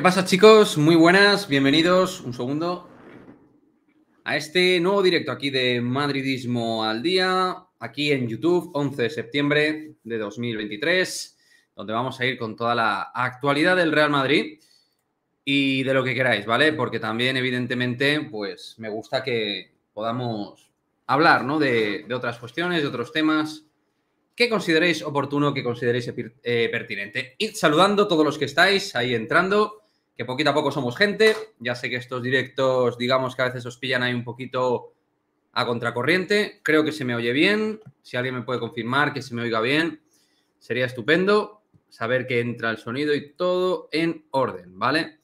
¿Qué pasa chicos? Muy buenas, bienvenidos, un segundo, a este nuevo directo aquí de Madridismo al Día, aquí en YouTube, 11 de septiembre de 2023, donde vamos a ir con toda la actualidad del Real Madrid y de lo que queráis, ¿vale? Porque también evidentemente, pues me gusta que podamos hablar, ¿no? De, otras cuestiones, de otros temas que consideréis oportuno, que consideréis eh, pertinente. Y saludando a todos los que estáis ahí entrando que poquito a poco somos gente. Ya sé que estos directos, digamos que a veces os pillan ahí un poquito a contracorriente. Creo que se me oye bien. Si alguien me puede confirmar que se me oiga bien, sería estupendo saber que entra el sonido y todo en orden, ¿vale?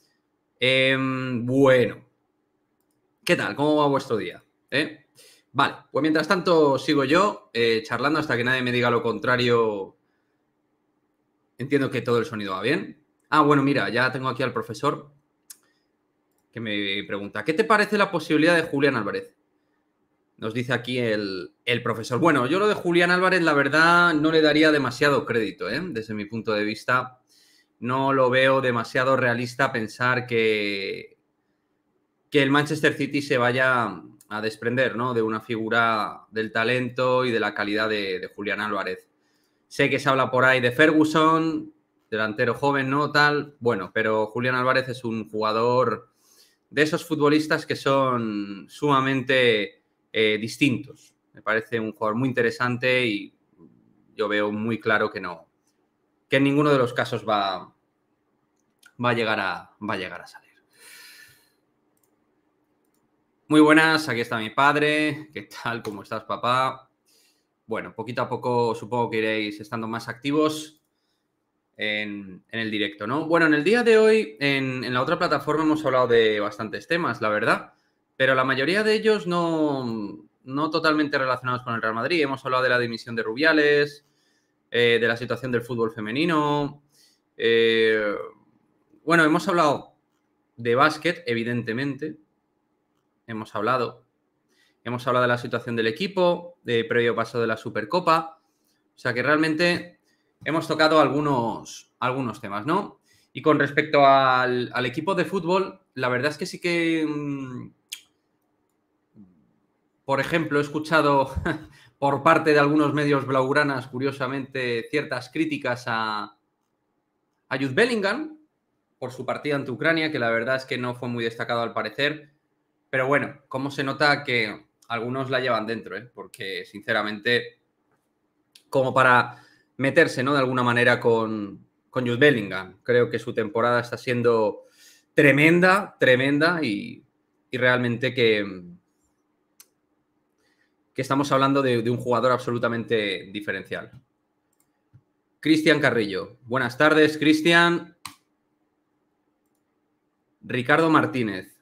Em, bueno, ¿qué tal? ¿Cómo va vuestro día? ¿Eh? Vale, pues mientras tanto sigo yo eh, charlando hasta que nadie me diga lo contrario. Entiendo que todo el sonido va bien. Ah, bueno, mira, ya tengo aquí al profesor que me pregunta, ¿qué te parece la posibilidad de Julián Álvarez? Nos dice aquí el, el profesor. Bueno, yo lo de Julián Álvarez, la verdad, no le daría demasiado crédito, ¿eh? desde mi punto de vista. No lo veo demasiado realista pensar que, que el Manchester City se vaya a desprender ¿no? de una figura del talento y de la calidad de, de Julián Álvarez. Sé que se habla por ahí de Ferguson, delantero joven, ¿no? Tal, bueno, pero Julián Álvarez es un jugador de esos futbolistas que son sumamente eh, distintos. Me parece un jugador muy interesante y yo veo muy claro que no, que en ninguno de los casos va, va, a, llegar a, va a llegar a salir. Muy buenas, aquí está mi padre. ¿Qué tal? ¿Cómo estás, papá? Bueno, poquito a poco supongo que iréis estando más activos en, el directo, ¿no? Bueno, en el día de hoy, en, la otra plataforma hemos hablado de bastantes temas, la verdad, pero la mayoría de ellos no, no totalmente relacionados con el Real Madrid. Hemos hablado de la dimisión de Rubiales, eh, de la situación del fútbol femenino. Eh, bueno, hemos hablado de básquet, evidentemente. Hemos hablado. Hemos hablado de la situación del equipo, de previo paso de la Supercopa. O sea que realmente hemos tocado algunos, algunos temas, ¿no? Y con respecto al, equipo de fútbol, la verdad es que sí que, mm, por ejemplo, he escuchado por parte de algunos medios blaugranas, curiosamente, ciertas críticas a, a Bellingham por su partida ante Ucrania, que la verdad es que no fue muy destacado al parecer. Pero bueno, como se nota que algunos la llevan dentro, ¿eh? porque sinceramente, como para meterse, ¿no? De alguna manera con, con Jude Bellingham. Creo que su temporada está siendo tremenda, tremenda y, y realmente que, que estamos hablando de, de un jugador absolutamente diferencial. Cristian Carrillo. Buenas tardes, Cristian. Ricardo Martínez.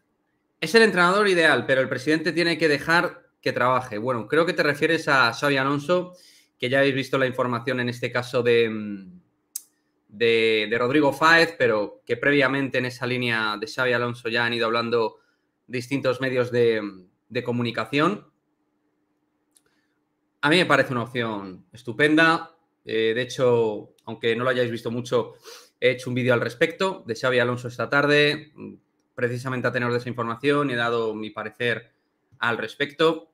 Es el entrenador ideal, pero el presidente tiene que dejar que trabaje. Bueno, creo que te refieres a Xavi Alonso ya habéis visto la información en este caso mm, de, de, Rodrigo Fáez, pero que previamente en esa línea de Xavi Alonso ya han ido hablando distintos medios de, comunicación. A mí me parece una opción estupenda. Eh, de hecho, aunque no lo hayáis visto mucho, he hecho un vídeo al respecto de Xavi Alonso esta tarde, mm, precisamente a tener de esa información y he dado mi parecer al respecto.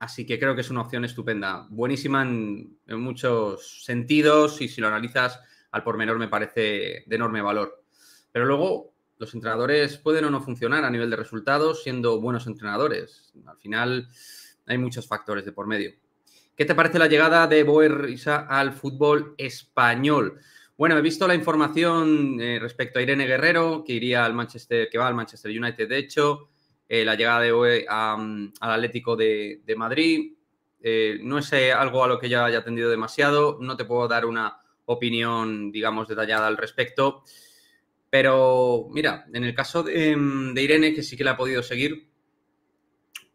Así que creo que es una opción estupenda, buenísima en, muchos sentidos y si lo analizas al por menor me parece de enorme valor. Pero luego los entrenadores pueden o no funcionar a nivel de resultados siendo buenos entrenadores. Al final hay muchos factores de por medio. ¿Qué te parece la llegada de Boer al fútbol español? Bueno, he visto la información eh, respecto a Irene Guerrero, que iría al Manchester, que va al Manchester United, de hecho. Eh, la llegada de hoy al Atlético de, Madrid. Eh, no es eh, algo a lo que ya haya atendido demasiado, no te puedo dar una opinión, digamos, detallada al respecto. Pero mira, en el caso de, mm, Irene, que sí que la ha podido seguir,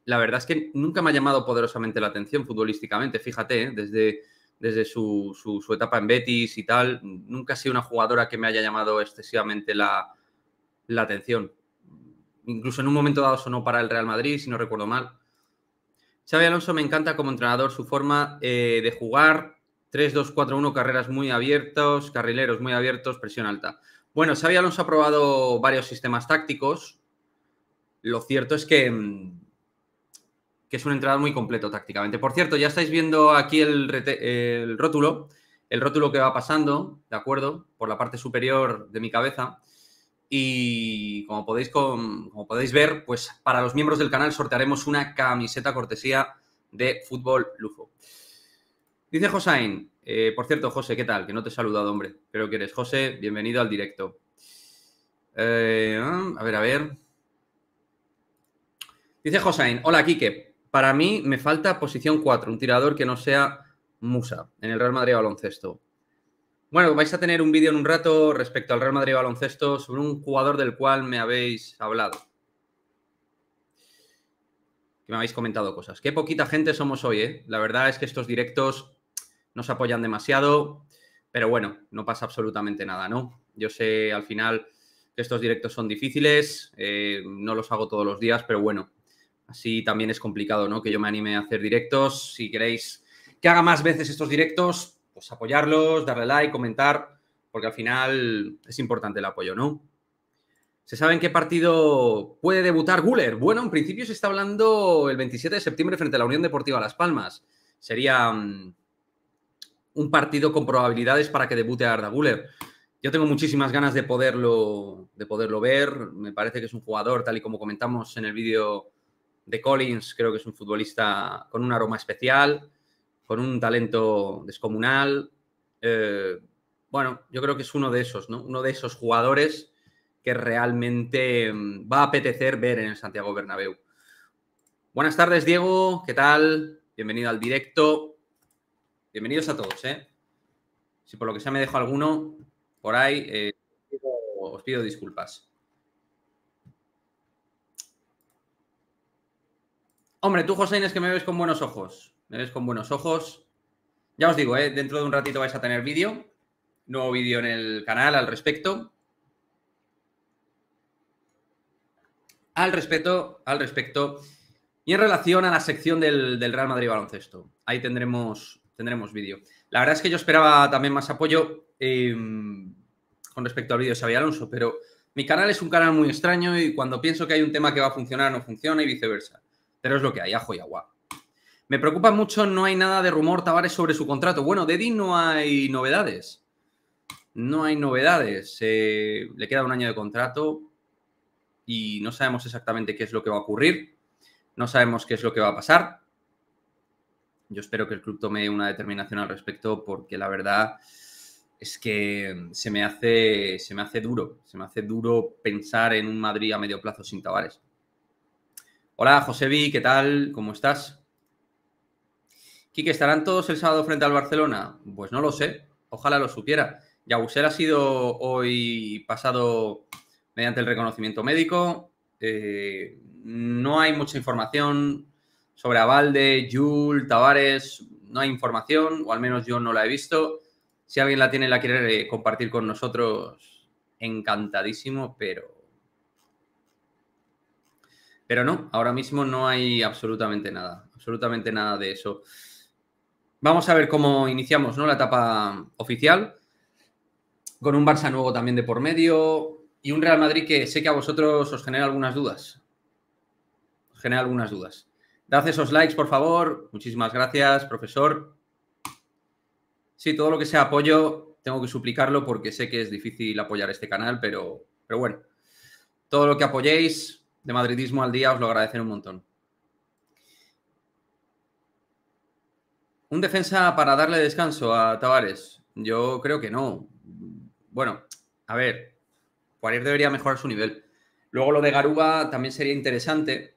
la verdad es que nunca me ha llamado poderosamente la atención futbolísticamente, fíjate, desde, desde su, etapa en Betis y tal, nunca ha sido una jugadora que me haya llamado excesivamente la, la atención incluso en un momento dado sonó para el Real Madrid, si no recuerdo mal. Xavi Alonso me encanta como entrenador, su forma eh, de jugar, 3-2-4-1, carreras muy abiertos, carrileros muy abiertos, presión alta. Bueno, Xavi Alonso ha probado varios sistemas tácticos. Lo cierto es que, mm, que es un entrenador muy completo tácticamente. Por cierto, ya estáis viendo aquí el, el rótulo, el rótulo que va pasando, ¿de acuerdo? Por la parte superior de mi cabeza. Y como podéis, como podéis ver, pues para los miembros del canal sortearemos una camiseta cortesía de Fútbol Lujo. Dice Josain, eh, por cierto, José, ¿qué tal? Que no te he saludado, hombre. Pero que eres José, bienvenido al directo. Eh, ah, a ver, a ver. Dice Josain, hola Quique, para mí me falta posición 4, un tirador que no sea Musa en el Real Madrid baloncesto. Bueno, vais a tener un vídeo en un rato respecto al Real Madrid baloncesto sobre un jugador del cual me habéis hablado. Que me habéis comentado cosas. Qué poquita gente somos hoy, ¿eh? La verdad es que estos directos nos apoyan demasiado, pero bueno, no pasa absolutamente nada, ¿no? Yo sé al final que estos directos son difíciles, eh, no los hago todos los días, pero bueno, así también es complicado, ¿no? Que yo me anime a hacer directos. Si queréis que haga más veces estos directos, pues apoyarlos, darle like, comentar, porque al final es importante el apoyo, ¿no? ¿Se sabe en qué partido puede debutar Guller? Bueno, en principio se está hablando el 27 de septiembre frente a la Unión Deportiva Las Palmas. Sería mm, un partido con probabilidades para que debute Arda Guller. Yo tengo muchísimas ganas de poderlo, de poderlo ver. Me parece que es un jugador, tal y como comentamos en el vídeo de Collins, creo que es un futbolista con un aroma especial con un talento descomunal. Eh, bueno, yo creo que es uno de esos, ¿no? Uno de esos jugadores que realmente mm, va a apetecer ver en el Santiago Bernabéu. Buenas tardes, Diego. ¿Qué tal? Bienvenido al directo. Bienvenidos a todos, ¿eh? Si por lo que sea me dejo alguno por ahí, eh, os pido disculpas. Hombre, tú, José, inés que me ves con buenos ojos con buenos ojos. Ya os digo, ¿eh? dentro de un ratito vais a tener vídeo, nuevo vídeo en el canal al respecto. Al respecto, al respecto. Y en relación a la sección del, Real Madrid Baloncesto, ahí tendremos, tendremos vídeo. La verdad es que yo esperaba también más apoyo em, con respecto al vídeo de Xavi Alonso, pero mi canal es un canal muy extraño y cuando pienso que hay un tema que va a funcionar, no funciona y viceversa. Pero es lo que hay, ajo y agua. Me preocupa mucho, no hay nada de rumor Tavares sobre su contrato. Bueno, de no hay novedades. No hay novedades. le queda un año de contrato y no sabemos exactamente qué es lo que va a ocurrir. No sabemos qué es lo que va a pasar. Yo espero que el club tome una determinación al respecto porque la verdad es que se me hace, se me hace duro. Se me hace duro pensar en un Madrid a medio plazo sin Tavares. Hola, vi ¿qué tal? ¿Cómo estás? Quique, ¿estarán todos el sábado frente al Barcelona? Pues no lo sé, ojalá lo supiera. Yabusel ha sido hoy pasado mediante el reconocimiento médico. Eh, no hay mucha información sobre Avalde, Jul, Tavares. No hay información, o al menos yo no la he visto. Si alguien la tiene y la quiere eh, compartir con nosotros, encantadísimo, pero. Pero no, ahora mismo no hay absolutamente nada. Absolutamente nada de eso. Vamos a ver cómo iniciamos ¿no? la etapa oficial, con un Barça nuevo también de por medio y un Real Madrid que sé que a vosotros os genera algunas dudas. Os genera algunas dudas. Dad esos likes, por favor. Muchísimas gracias, profesor. Sí, todo lo que sea apoyo, tengo que suplicarlo porque sé que es difícil apoyar este canal, pero, pero bueno, todo lo que apoyéis de Madridismo al Día os lo agradeceré un montón. ¿Un defensa para darle descanso a Tavares? Yo creo que no. Bueno, a ver, Juárez debería mejorar su nivel. Luego lo de Garuba también sería interesante.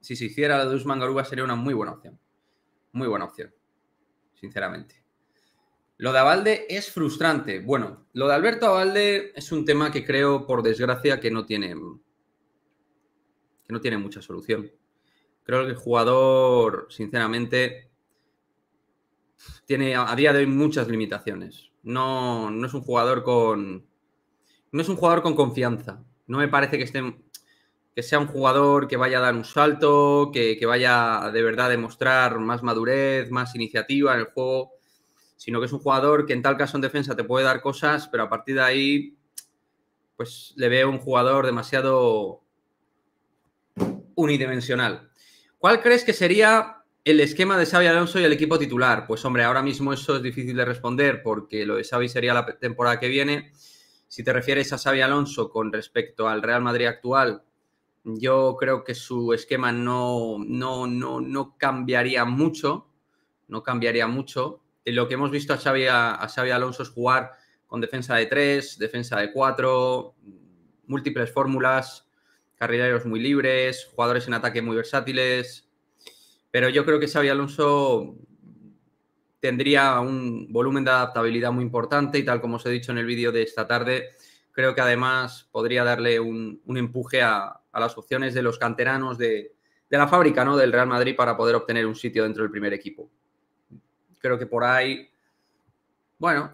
Si se hiciera la de Usman Garuba sería una muy buena opción. Muy buena opción, sinceramente. Lo de Avalde es frustrante. Bueno, lo de Alberto Avalde es un tema que creo, por desgracia, que no tiene, que no tiene mucha solución. Creo que el jugador, sinceramente, tiene a día de hoy muchas limitaciones. No, es un jugador con. No es un jugador con confianza. No me parece que esté. Que sea un jugador que vaya a dar un salto, que, vaya de verdad a demostrar más madurez, más iniciativa en el juego, sino que es un jugador que en tal caso en defensa te puede dar cosas, pero a partir de ahí, pues le veo un jugador demasiado unidimensional. ¿Cuál crees que sería el esquema de Xavi Alonso y el equipo titular. Pues hombre, ahora mismo eso es difícil de responder porque lo de Xavi sería la temporada que viene. Si te refieres a Xavi Alonso con respecto al Real Madrid actual, yo creo que su esquema no, no, no, no cambiaría mucho. No cambiaría mucho. Eh, lo que hemos visto a Xavi, a, a Xavi Alonso es jugar con defensa de 3, defensa de 4, múltiples fórmulas, carrileros muy libres, jugadores en ataque muy versátiles pero yo creo que Xavi Alonso tendría un volumen de adaptabilidad muy importante y tal como os he dicho en el vídeo de esta tarde, creo que además podría darle un, empuje a, las opciones de los canteranos de, la fábrica, ¿no? Del Real Madrid para poder obtener un sitio dentro del primer equipo. Creo que por ahí, bueno,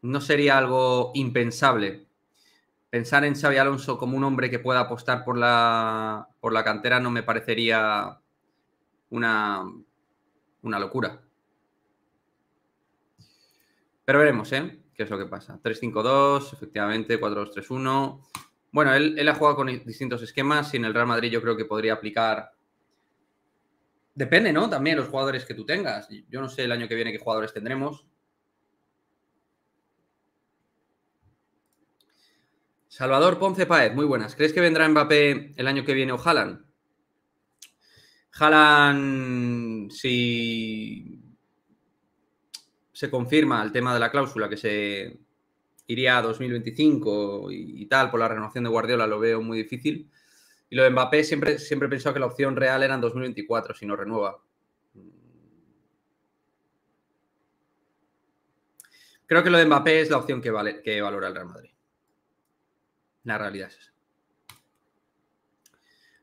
no sería algo impensable. Pensar en Xavi Alonso como un hombre que pueda apostar por la cantera no me parecería una, una locura. Pero veremos, ¿eh? ¿Qué es lo que pasa? 3-5-2, efectivamente, 4-2-3-1. Bueno, él, ha jugado con distintos esquemas y en el Real Madrid yo creo que podría aplicar. Depende, ¿no? También los jugadores que tú tengas. Yo no sé el año que viene qué jugadores tendremos. Salvador Ponce Paez, muy buenas. ¿Crees que vendrá Mbappé el año que viene o Ojalá, si se confirma el tema de la cláusula que se iría a 2025 y, tal, por la renovación de Guardiola lo veo muy difícil. Y lo de Mbappé siempre, siempre he pensado que la opción real era en 2024, si no renueva. Creo que lo de Mbappé es la opción que, vale, que valora el Real Madrid. La realidad es esa.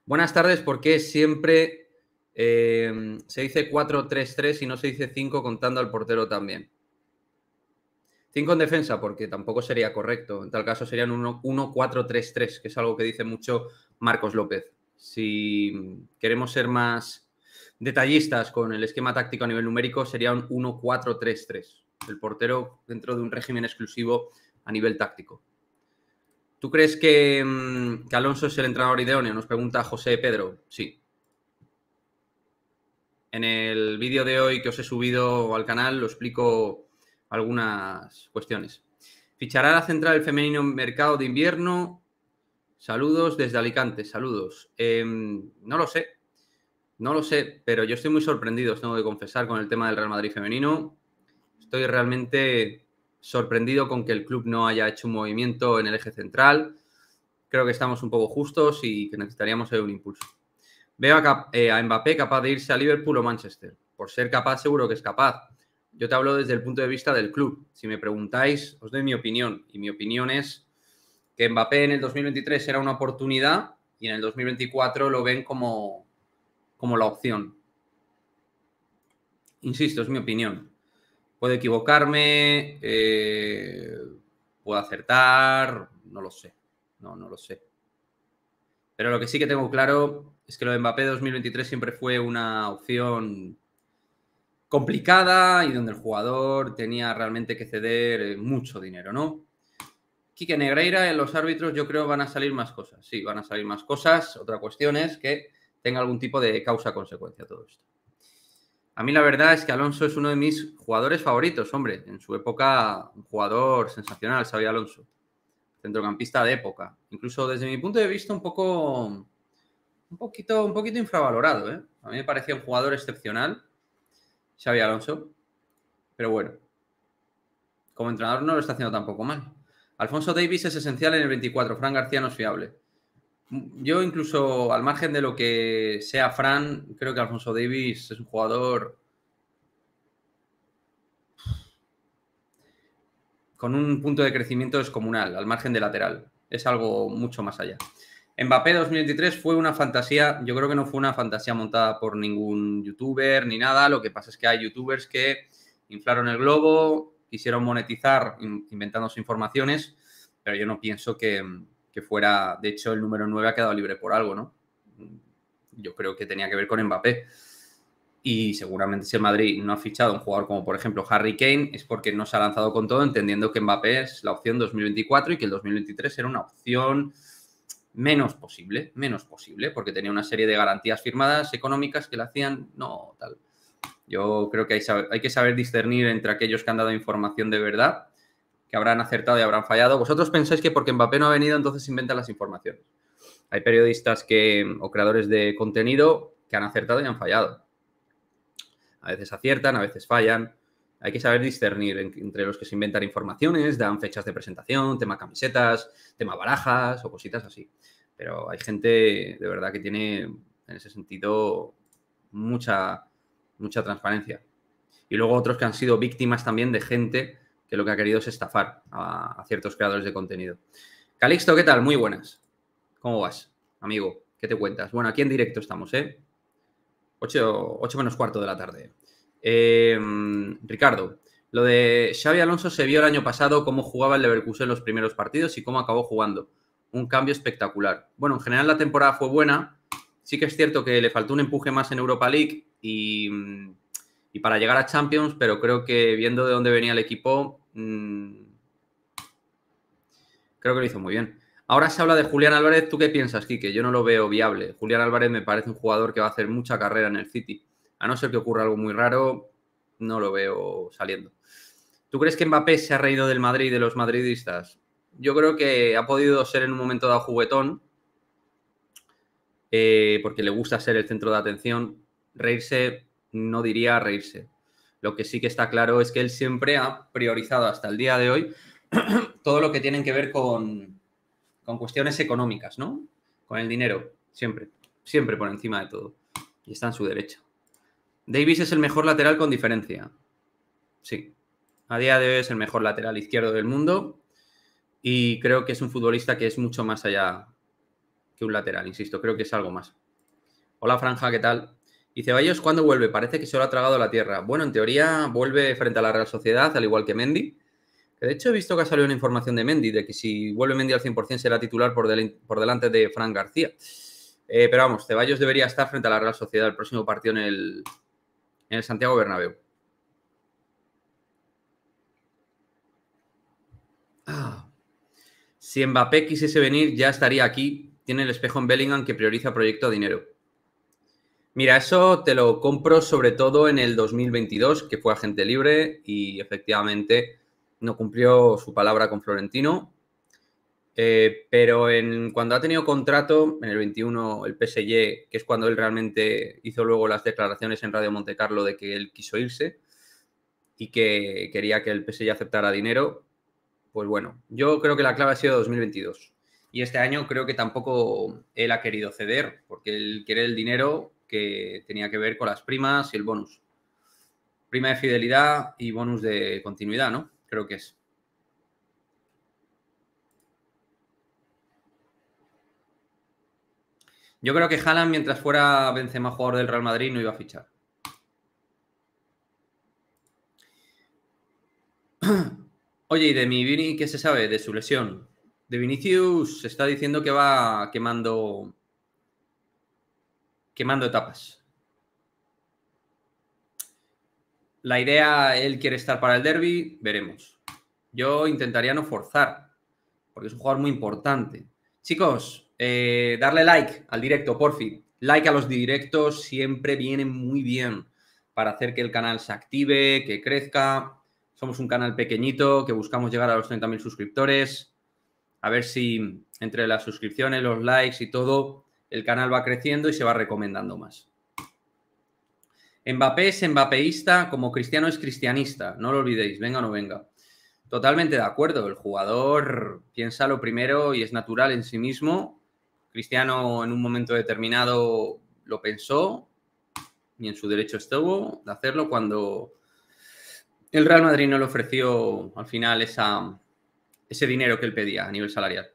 Buenas tardes, ¿por qué siempre Em, se dice 4-3-3 y no se dice 5 contando al portero también. 5 en defensa, porque tampoco sería correcto. En tal caso serían 1-4-3-3, que es algo que dice mucho Marcos López. Si queremos ser más detallistas con el esquema táctico a nivel numérico, sería un 1-4-3-3. El portero dentro de un régimen exclusivo a nivel táctico. ¿Tú crees que, mm, Alonso es el entrenador idóneo? Nos pregunta José Pedro. Sí, en el vídeo de hoy que os he subido al canal lo explico algunas cuestiones. Fichará la central femenino mercado de invierno. Saludos desde Alicante, saludos. Em, no lo sé, no lo sé, pero yo estoy muy sorprendido, os tengo que confesar, con el tema del Real Madrid femenino. Estoy realmente sorprendido con que el club no haya hecho un movimiento en el eje central. Creo que estamos un poco justos y que necesitaríamos un impulso. Veo eh, a, Mbappé capaz de irse a Liverpool o Manchester. Por ser capaz, seguro que es capaz. Yo te hablo desde el punto de vista del club. Si me preguntáis, os doy mi opinión. Y mi opinión es que Mbappé en el 2023 era una oportunidad y en el 2024 lo ven como, como la opción. Insisto, es mi opinión. Puedo equivocarme, eh, puedo acertar, no lo sé. No, no lo sé. Pero lo que sí que tengo claro es que lo de Mbappé 2023 siempre fue una opción complicada y donde el jugador tenía realmente que ceder eh, mucho dinero, ¿no? Quique Negreira, en los árbitros yo creo van a salir más cosas. Sí, van a salir más cosas. Otra cuestión es que tenga algún tipo de causa-consecuencia todo esto. A mí la verdad es que Alonso es uno de mis jugadores favoritos, hombre. En su época, un jugador sensacional, sabía Alonso. Centrocampista de época. Incluso desde mi punto de vista, un poco un poquito, un poquito infravalorado. ¿eh? A mí me parecía un jugador excepcional, Xavi Alonso. Pero bueno, como entrenador no lo está haciendo tampoco mal. Alfonso Davis es esencial en el 24, Fran García no es fiable. Yo incluso, al margen de lo que sea Fran, creo que Alfonso Davis es un jugador con un punto de crecimiento descomunal, al margen de lateral. Es algo mucho más allá. Mbappé 2023 fue una fantasía, yo creo que no fue una fantasía montada por ningún youtuber ni nada, lo que pasa es que hay youtubers que inflaron el globo, quisieron monetizar inventando sus informaciones, pero yo no pienso que, fuera, de hecho el número 9 ha quedado libre por algo, ¿no? Yo creo que tenía que ver con Mbappé. Y seguramente si el Madrid no ha fichado un jugador como por ejemplo Harry Kane es porque no se ha lanzado con todo, entendiendo que Mbappé es la opción 2024 y que el 2023 era una opción menos posible, menos posible, porque tenía una serie de garantías firmadas económicas que le hacían, no, tal. Yo creo que hay, que saber discernir entre aquellos que han dado información de verdad, que habrán acertado y habrán fallado. Vosotros pensáis que porque Mbappé no ha venido, entonces inventan las informaciones. Hay periodistas que, o creadores de contenido que han acertado y han fallado. A veces aciertan, a veces fallan. Hay que saber discernir entre los que se inventan informaciones, dan fechas de presentación, tema camisetas, tema barajas o cositas así. Pero hay gente de verdad que tiene en ese sentido mucha, mucha transparencia. Y luego otros que han sido víctimas también de gente que lo que ha querido es estafar a, ciertos creadores de contenido. Calixto, ¿qué tal? Muy buenas. ¿Cómo vas, amigo? ¿Qué te cuentas? Bueno, aquí en directo estamos, ¿eh? 8, menos cuarto de la tarde. Em, Ricardo, lo de Xavi Alonso se vio el año pasado cómo jugaba el Leverkusen en los primeros partidos y cómo acabó jugando. Un cambio espectacular. Bueno, en general la temporada fue buena. Sí que es cierto que le faltó un empuje más en Europa League y, mm, para llegar a Champions, pero creo que viendo de dónde venía el equipo, mm, creo que lo hizo muy bien. Ahora se habla de Julián Álvarez. ¿Tú qué piensas, Quique? Yo no lo veo viable. Julián Álvarez me parece un jugador que va a hacer mucha carrera en el City a no ser que ocurra algo muy raro, no lo veo saliendo. ¿Tú crees que Mbappé se ha reído del Madrid y de los madridistas? Yo creo que ha podido ser en un momento dado juguetón, eh, porque le gusta ser el centro de atención. Reírse, no diría reírse. Lo que sí que está claro es que él siempre ha priorizado hasta el día de hoy todo lo que tienen que ver con, cuestiones económicas, ¿no? Con el dinero, siempre, siempre por encima de todo. Y está en su derecha. Davis es el mejor lateral con diferencia. Sí. A día de hoy es el mejor lateral izquierdo del mundo y creo que es un futbolista que es mucho más allá que un lateral, insisto, creo que es algo más. Hola Franja, ¿qué tal? Y Ceballos, ¿cuándo vuelve? Parece que se lo ha tragado la tierra. Bueno, en teoría vuelve frente a la Real Sociedad, al igual que Mendy. de hecho he visto que ha salido una información de Mendy, de que si vuelve Mendy al 100% será titular por, delante de Fran García. Eh, pero vamos, Ceballos debería estar frente a la Real Sociedad el próximo partido en el, en el Santiago Bernabéu. Ah. Si Mbappé quisiese venir, ya estaría aquí. Tiene el espejo en Bellingham que prioriza proyecto a dinero. Mira, eso te lo compro sobre todo en el 2022, que fue agente libre y efectivamente no cumplió su palabra con Florentino. Eh, pero en, cuando ha tenido contrato, en el 21, el PSG, que es cuando él realmente hizo luego las declaraciones en Radio Monte Carlo de que él quiso irse y que quería que el PSG aceptara dinero, pues bueno, yo creo que la clave ha sido 2022. Y este año creo que tampoco él ha querido ceder, porque él quiere el dinero que tenía que ver con las primas y el bonus. Prima de fidelidad y bonus de continuidad, ¿no? Creo que es. Yo creo que Haaland, mientras fuera Benzema jugador del Real Madrid, no iba a fichar. Oye, y de mi Vini, ¿qué se sabe de su lesión? De Vinicius se está diciendo que va quemando quemando etapas. La idea, él quiere estar para el derby, veremos. Yo intentaría no forzar, porque es un jugador muy importante. Chicos, eh, darle like al directo, por fin Like a los directos siempre viene muy bien para hacer que el canal se active, que crezca. Somos un canal pequeñito que buscamos llegar a los 30.000 suscriptores. A ver si entre las suscripciones, los likes y todo, el canal va creciendo y se va recomendando más. Mbappé es mbappéista como Cristiano es cristianista. No lo olvidéis, venga o no venga. Totalmente de acuerdo. El jugador piensa lo primero y es natural en sí mismo Cristiano en un momento determinado lo pensó y en su derecho estuvo de hacerlo cuando el Real Madrid no le ofreció al final esa, ese dinero que él pedía a nivel salarial.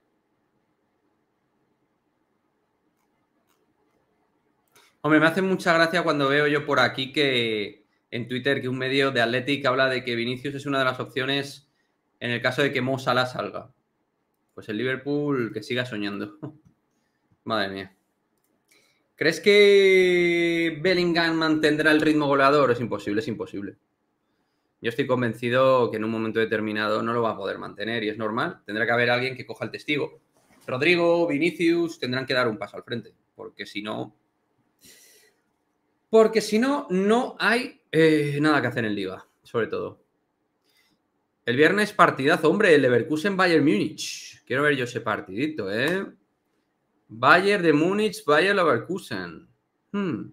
Hombre, me hace mucha gracia cuando veo yo por aquí que en Twitter que un medio de Athletic habla de que Vinicius es una de las opciones en el caso de que Mo salga. Pues el Liverpool que siga soñando. Madre mía. ¿Crees que Bellingham mantendrá el ritmo goleador? Es imposible, es imposible. Yo estoy convencido que en un momento determinado no lo va a poder mantener y es normal. Tendrá que haber alguien que coja el testigo. Rodrigo, Vinicius tendrán que dar un paso al frente, porque si no, porque si no, no hay eh, nada que hacer en Liga, sobre todo. El viernes partidazo, hombre, el Leverkusen Bayern Múnich. Quiero ver yo ese partidito, ¿eh? Bayern de Múnich, Bayer Leverkusen. Hmm,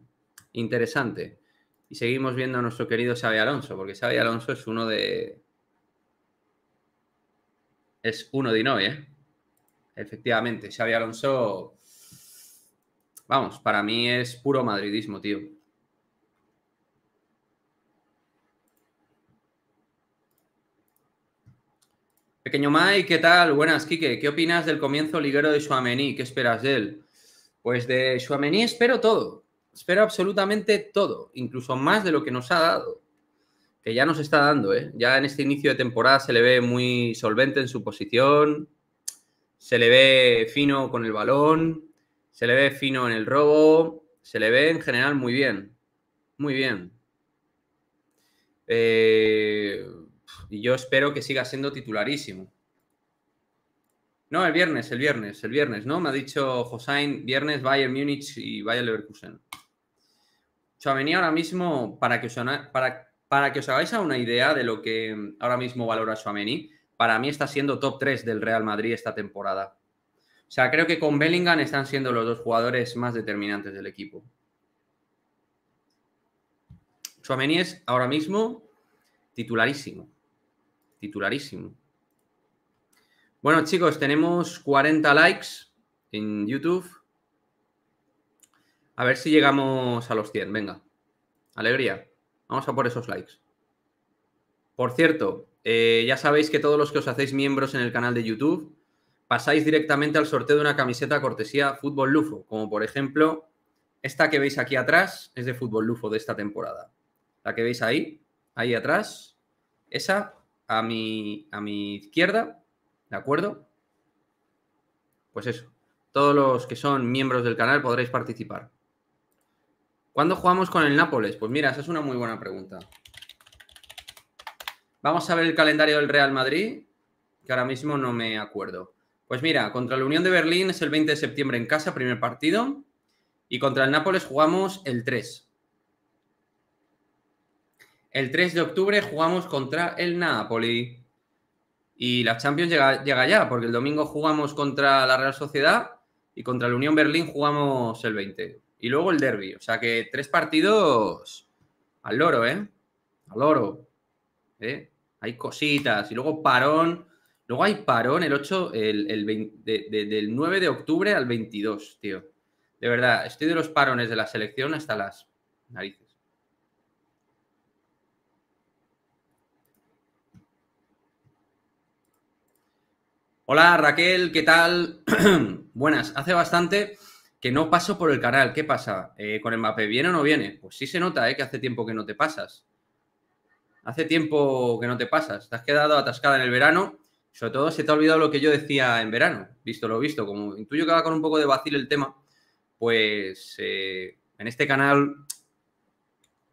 interesante. Y seguimos viendo a nuestro querido Xavi Alonso, porque Xavi Alonso es uno de... Es uno de novia. ¿eh? Efectivamente, Xavi Alonso... Vamos, para mí es puro madridismo, tío. Pequeño Mai, ¿qué tal? Buenas, Quique. ¿Qué opinas del comienzo liguero de Suamení? ¿Qué esperas de él? Pues de Suamení espero todo. Espero absolutamente todo, incluso más de lo que nos ha dado. Que ya nos está dando, ¿eh? Ya en este inicio de temporada se le ve muy solvente en su posición, se le ve fino con el balón, se le ve fino en el robo, se le ve en general muy bien. Muy bien. Eh, y yo espero que siga siendo titularísimo. No, el viernes, el viernes, el viernes, ¿no? Me ha dicho Josain, viernes Bayern Múnich y Bayern Leverkusen. Chouameni ahora mismo, para que, os, para, para que os hagáis una idea de lo que ahora mismo valora Suameni, para mí está siendo top 3 del Real Madrid esta temporada. O sea, creo que con Bellingham están siendo los dos jugadores más determinantes del equipo. Chouameni es ahora mismo titularísimo titularísimo. Bueno, chicos, tenemos 40 likes en YouTube. A ver si llegamos a los 100. Venga, alegría. Vamos a por esos likes. Por cierto, eh, ya sabéis que todos los que os hacéis miembros en el canal de YouTube pasáis directamente al sorteo de una camiseta cortesía Fútbol Lufo, como por ejemplo esta que veis aquí atrás es de Fútbol Lufo de esta temporada. La que veis ahí, ahí atrás, esa a mi, a mi izquierda, ¿de acuerdo? Pues eso, todos los que son miembros del canal podréis participar. ¿Cuándo jugamos con el Nápoles? Pues mira, esa es una muy buena pregunta. Vamos a ver el calendario del Real Madrid, que ahora mismo no me acuerdo. Pues mira, contra la Unión de Berlín es el 20 de septiembre en casa, primer partido. Y contra el Nápoles jugamos el 3. El 3 de octubre jugamos contra el Napoli. Y la Champions llega, ya, porque el domingo jugamos contra la Real Sociedad y contra la Unión Berlín jugamos el 20. Y luego el derby. O sea que tres partidos al loro, ¿eh? Al loro. ¿Eh? Hay cositas. Y luego parón. Luego hay parón el 8, el, el del 9 de octubre al 22, tío. De verdad, estoy de los parones de la selección hasta las narices. Hola Raquel, ¿qué tal? Buenas, hace bastante que no paso por el canal. ¿Qué pasa? Eh, ¿Con el MAPE viene o no viene? Pues sí se nota, ¿eh? Que hace tiempo que no te pasas. Hace tiempo que no te pasas. Te has quedado atascada en el verano. Sobre todo se te ha olvidado lo que yo decía en verano. Visto lo visto, como intuyo que va con un poco de vacil el tema, pues eh, en este canal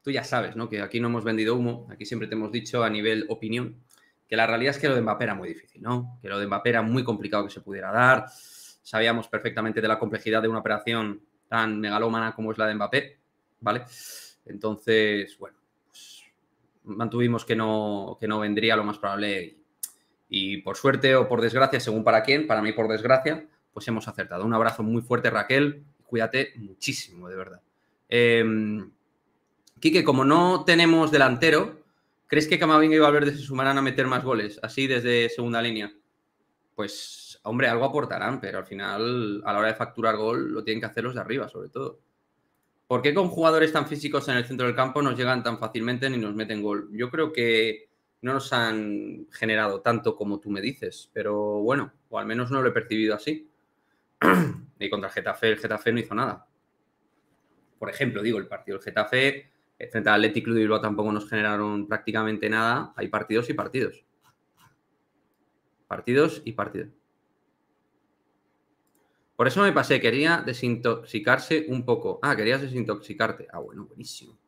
tú ya sabes, ¿no? Que aquí no hemos vendido humo. Aquí siempre te hemos dicho a nivel opinión que la realidad es que lo de Mbappé era muy difícil, ¿no? Que lo de Mbappé era muy complicado que se pudiera dar. Sabíamos perfectamente de la complejidad de una operación tan megalómana como es la de Mbappé, ¿vale? Entonces, bueno, pues mantuvimos que no, no vendría lo más probable y, por suerte o por desgracia, según para quién, para mí por desgracia, pues hemos acertado. Un abrazo muy fuerte, Raquel. Cuídate muchísimo, de verdad. Em, Quique, como no tenemos delantero, ¿Crees que Camavinga y Valverde se sumarán a meter más goles, así desde segunda línea? Pues, hombre, algo aportarán, pero al final, a la hora de facturar gol, lo tienen que hacer los de arriba, sobre todo. ¿Por qué con jugadores tan físicos en el centro del campo nos llegan tan fácilmente ni nos meten gol? Yo creo que no nos han generado tanto como tú me dices, pero bueno, o al menos no lo he percibido así. y contra el Getafe, el Getafe no hizo nada. Por ejemplo, digo, el partido del Getafe frente al Atlético de Bilbao tampoco nos generaron prácticamente nada. Hay partidos y partidos. Partidos y partidos. Por eso me pasé, quería desintoxicarse un poco. Ah, querías desintoxicarte. Ah, bueno, buenísimo.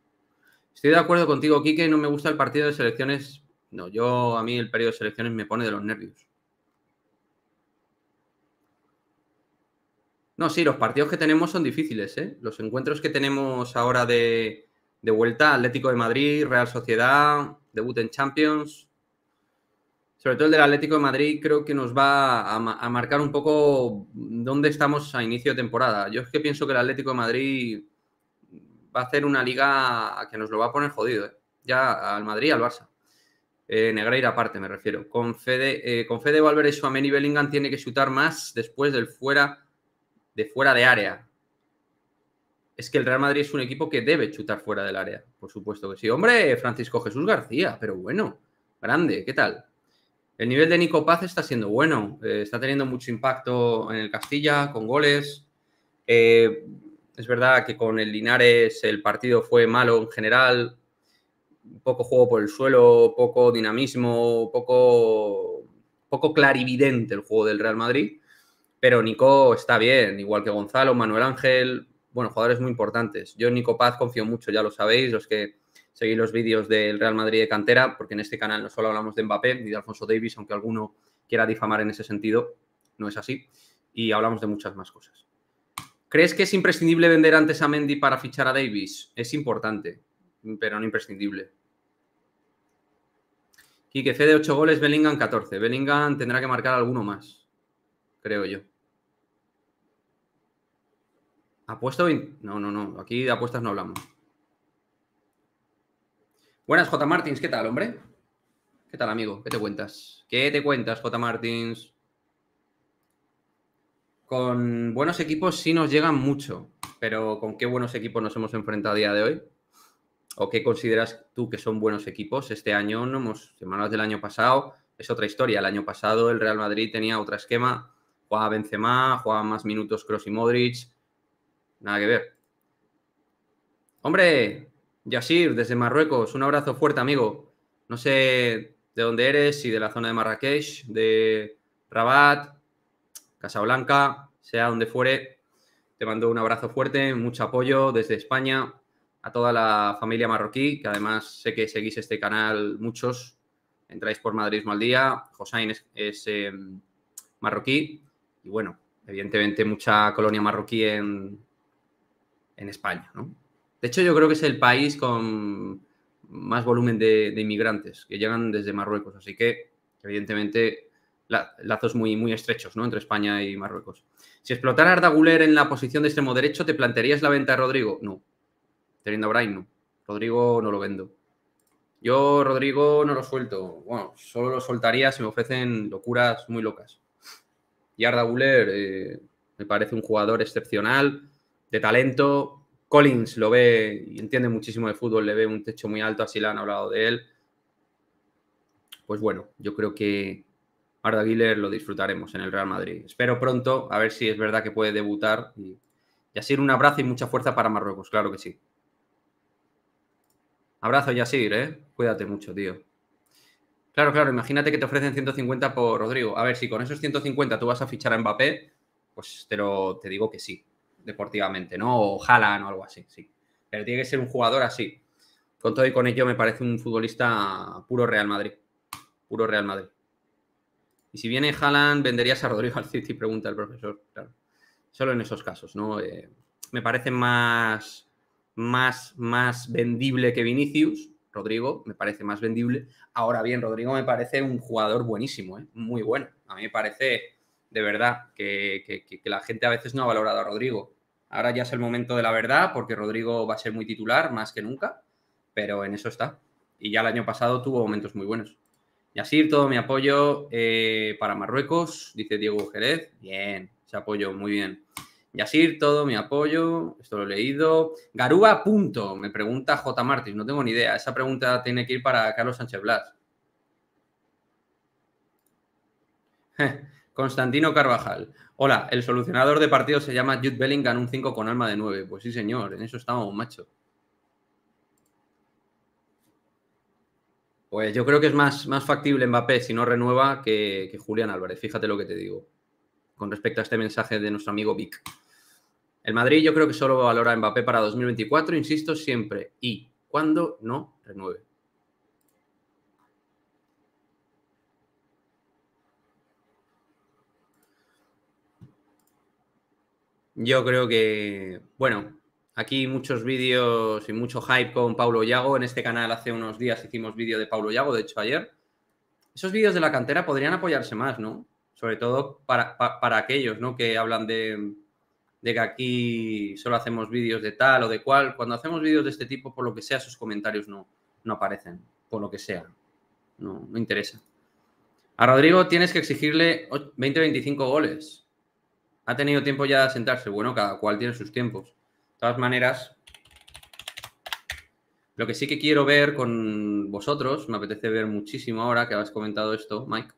Estoy de acuerdo contigo, Kike. no me gusta el partido de selecciones. No, yo a mí el periodo de selecciones me pone de los nervios. No, sí, los partidos que tenemos son difíciles, ¿eh? Los encuentros que tenemos ahora de, de vuelta, Atlético de Madrid, Real Sociedad, debut en Champions. Sobre todo el del Atlético de Madrid creo que nos va a, marcar un poco dónde estamos a inicio de temporada. Yo es que pienso que el Atlético de Madrid va a hacer una liga que nos lo va a poner jodido. ¿eh? Ya al Madrid, al Barça. Eh, Negreira aparte, me refiero. Con Fede, eh, con Fede Valverde, y Bellingham tiene que chutar más después del fuera de fuera de área es que el Real Madrid es un equipo que debe chutar fuera del área. Por supuesto que sí. Hombre, Francisco Jesús García, pero bueno, grande, ¿qué tal? El nivel de Nico Paz está siendo bueno, eh, está teniendo mucho impacto en el Castilla, con goles. Eh, es verdad que con el Linares el partido fue malo en general, poco juego por el suelo, poco dinamismo, poco, poco clarividente el juego del Real Madrid, pero Nico está bien, igual que Gonzalo, Manuel Ángel, bueno, jugadores muy importantes. Yo en Nico Paz confío mucho, ya lo sabéis, los que seguís los vídeos del Real Madrid de cantera, porque en este canal no solo hablamos de Mbappé ni de Alfonso Davis, aunque alguno quiera difamar en ese sentido, no es así. Y hablamos de muchas más cosas. ¿Crees que es imprescindible vender antes a Mendy para fichar a Davis? Es importante, pero no imprescindible. Quique, Fede, 8 goles, Bellingham 14. Bellingham tendrá que marcar alguno más, creo yo. Apuesto 20. No, no, no. Aquí de apuestas no hablamos. Buenas, J. Martins. ¿Qué tal, hombre? ¿Qué tal, amigo? ¿Qué te cuentas? ¿Qué te cuentas, J. Martins? Con buenos equipos sí nos llegan mucho, pero ¿con qué buenos equipos nos hemos enfrentado a día de hoy? ¿O qué consideras tú que son buenos equipos? Este año no hemos, semanas del año pasado, es otra historia. El año pasado el Real Madrid tenía otro esquema, jugaba Benzema, jugaba más minutos Cross y Modric, Nada que ver. Hombre, Yasir, desde Marruecos, un abrazo fuerte, amigo. No sé de dónde eres, si de la zona de Marrakech, de Rabat, Casablanca, sea donde fuere. Te mando un abrazo fuerte, mucho apoyo desde España a toda la familia marroquí, que además sé que seguís este canal muchos. Entráis por Madrid al día. Hosain es, em, marroquí. Y bueno, evidentemente mucha colonia marroquí en, en España. ¿no? De hecho, yo creo que es el país con más volumen de, inmigrantes que llegan desde Marruecos. Así que, evidentemente, lazos muy, estrechos ¿no? entre España y Marruecos. Si explotara Arda Guler en la posición de extremo derecho, ¿te plantearías la venta de Rodrigo? No. Teniendo a no. Rodrigo no lo vendo. Yo, Rodrigo, no lo suelto. Bueno, solo lo soltaría si me ofrecen locuras muy locas. Y Arda Guler eh, me parece un jugador excepcional de talento. Collins lo ve y entiende muchísimo de fútbol, le ve un techo muy alto, así le han hablado de él. Pues bueno, yo creo que Arda Güler lo disfrutaremos en el Real Madrid. Espero pronto, a ver si es verdad que puede debutar. Y, así un abrazo y mucha fuerza para Marruecos, claro que sí. Abrazo, Yasir, ¿eh? Cuídate mucho, tío. Claro, claro, imagínate que te ofrecen 150 por Rodrigo. A ver, si con esos 150 tú vas a fichar a Mbappé, pues te lo te digo que sí deportivamente, ¿no? O Jalan o algo así, sí. Pero tiene que ser un jugador así. Con todo y con ello me parece un futbolista puro Real Madrid. Puro Real Madrid. Y si viene Haaland, venderías a Rodrigo al City, pregunta el profesor. Solo en esos casos, ¿no? Eh, me parece más, más, más vendible que Vinicius. Rodrigo me parece más vendible. Ahora bien, Rodrigo me parece un jugador buenísimo, ¿eh? muy bueno. A mí me parece de verdad, que, la gente a veces no ha valorado a Rodrigo. Ahora ya es el momento de la verdad, porque Rodrigo va a ser muy titular más que nunca, pero en eso está. Y ya el año pasado tuvo momentos muy buenos. Y todo mi apoyo eh, para Marruecos, dice Diego Jerez. Bien, ese apoyo, muy bien. Yasir, todo mi apoyo, esto lo he leído. Garúa, punto, me pregunta J. Martins, no tengo ni idea. Esa pregunta tiene que ir para Carlos Sánchez Blas. Eh, Constantino Carvajal. Hola, el solucionador de partidos se llama Jude Bellingham, un 5 con alma de 9. Pues sí, señor, en eso estamos, macho. Pues yo creo que es más, más factible Mbappé si no renueva que, que, Julián Álvarez. Fíjate lo que te digo con respecto a este mensaje de nuestro amigo Vic. El Madrid yo creo que solo valora a Mbappé para 2024, insisto, siempre y cuando no renueve. Yo creo que, bueno, aquí muchos vídeos y mucho hype con Paulo Yago. En este canal hace unos días hicimos vídeo de Paulo Yago, de hecho ayer. Esos vídeos de la cantera podrían apoyarse más, ¿no? Sobre todo para, para, aquellos, ¿no? Que hablan de, de que aquí solo hacemos vídeos de tal o de cual. Cuando hacemos vídeos de este tipo, por lo que sea, sus comentarios no, no aparecen, por lo que sea. No, no interesa. A Rodrigo tienes que exigirle 20-25 goles. Ha tenido tiempo ya de sentarse. Bueno, cada cual tiene sus tiempos. De todas maneras, lo que sí que quiero ver con vosotros, me apetece ver muchísimo ahora que habéis comentado esto, Mike,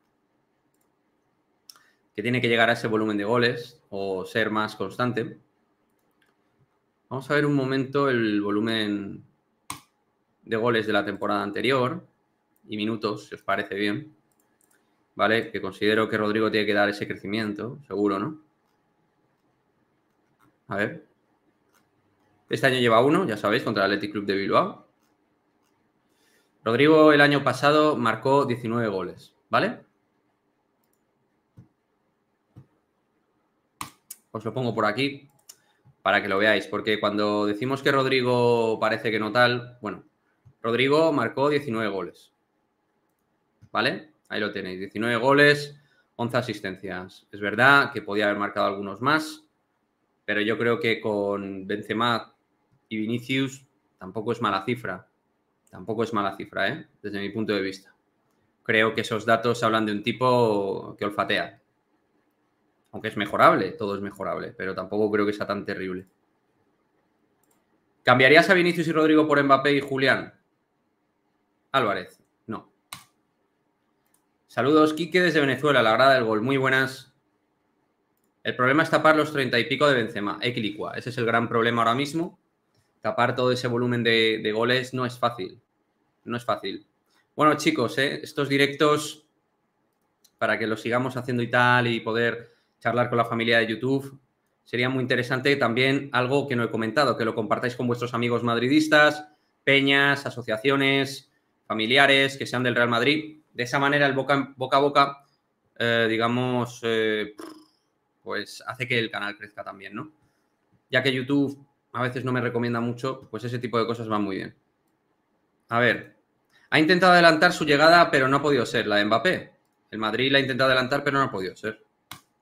que tiene que llegar a ese volumen de goles o ser más constante. Vamos a ver un momento el volumen de goles de la temporada anterior y minutos, si os parece bien. ¿Vale? Que considero que Rodrigo tiene que dar ese crecimiento, seguro, ¿no? A ver. Este año lleva uno, ya sabéis, contra el Athletic Club de Bilbao. Rodrigo el año pasado marcó 19 goles, ¿vale? Os lo pongo por aquí para que lo veáis, porque cuando decimos que Rodrigo parece que no tal, bueno, Rodrigo marcó 19 goles, ¿vale? Ahí lo tenéis, 19 goles, 11 asistencias. Es verdad que podía haber marcado algunos más, pero yo creo que con Benzema y Vinicius tampoco es mala cifra. Tampoco es mala cifra, ¿eh? desde mi punto de vista. Creo que esos datos hablan de un tipo que olfatea. Aunque es mejorable, todo es mejorable, pero tampoco creo que sea tan terrible. ¿Cambiarías a Vinicius y Rodrigo por Mbappé y Julián? Álvarez, no. Saludos, Quique desde Venezuela, la grada del gol. Muy buenas. El problema es tapar los treinta y pico de Benzema, Equilicua. Eh, ese es el gran problema ahora mismo. Tapar todo ese volumen de, goles no es fácil. No es fácil. Bueno, chicos, eh, estos directos, para que los sigamos haciendo y tal, y poder charlar con la familia de YouTube, sería muy interesante también algo que no he comentado, que lo compartáis con vuestros amigos madridistas, peñas, asociaciones, familiares que sean del Real Madrid. De esa manera, el boca, a boca, eh, digamos, pues hace que el canal crezca también, ¿no? Ya que YouTube a veces no me recomienda mucho, pues ese tipo de cosas van muy bien. A ver, ha intentado adelantar su llegada, pero no ha podido ser, la de Mbappé. El Madrid la ha intentado adelantar, pero no ha podido ser.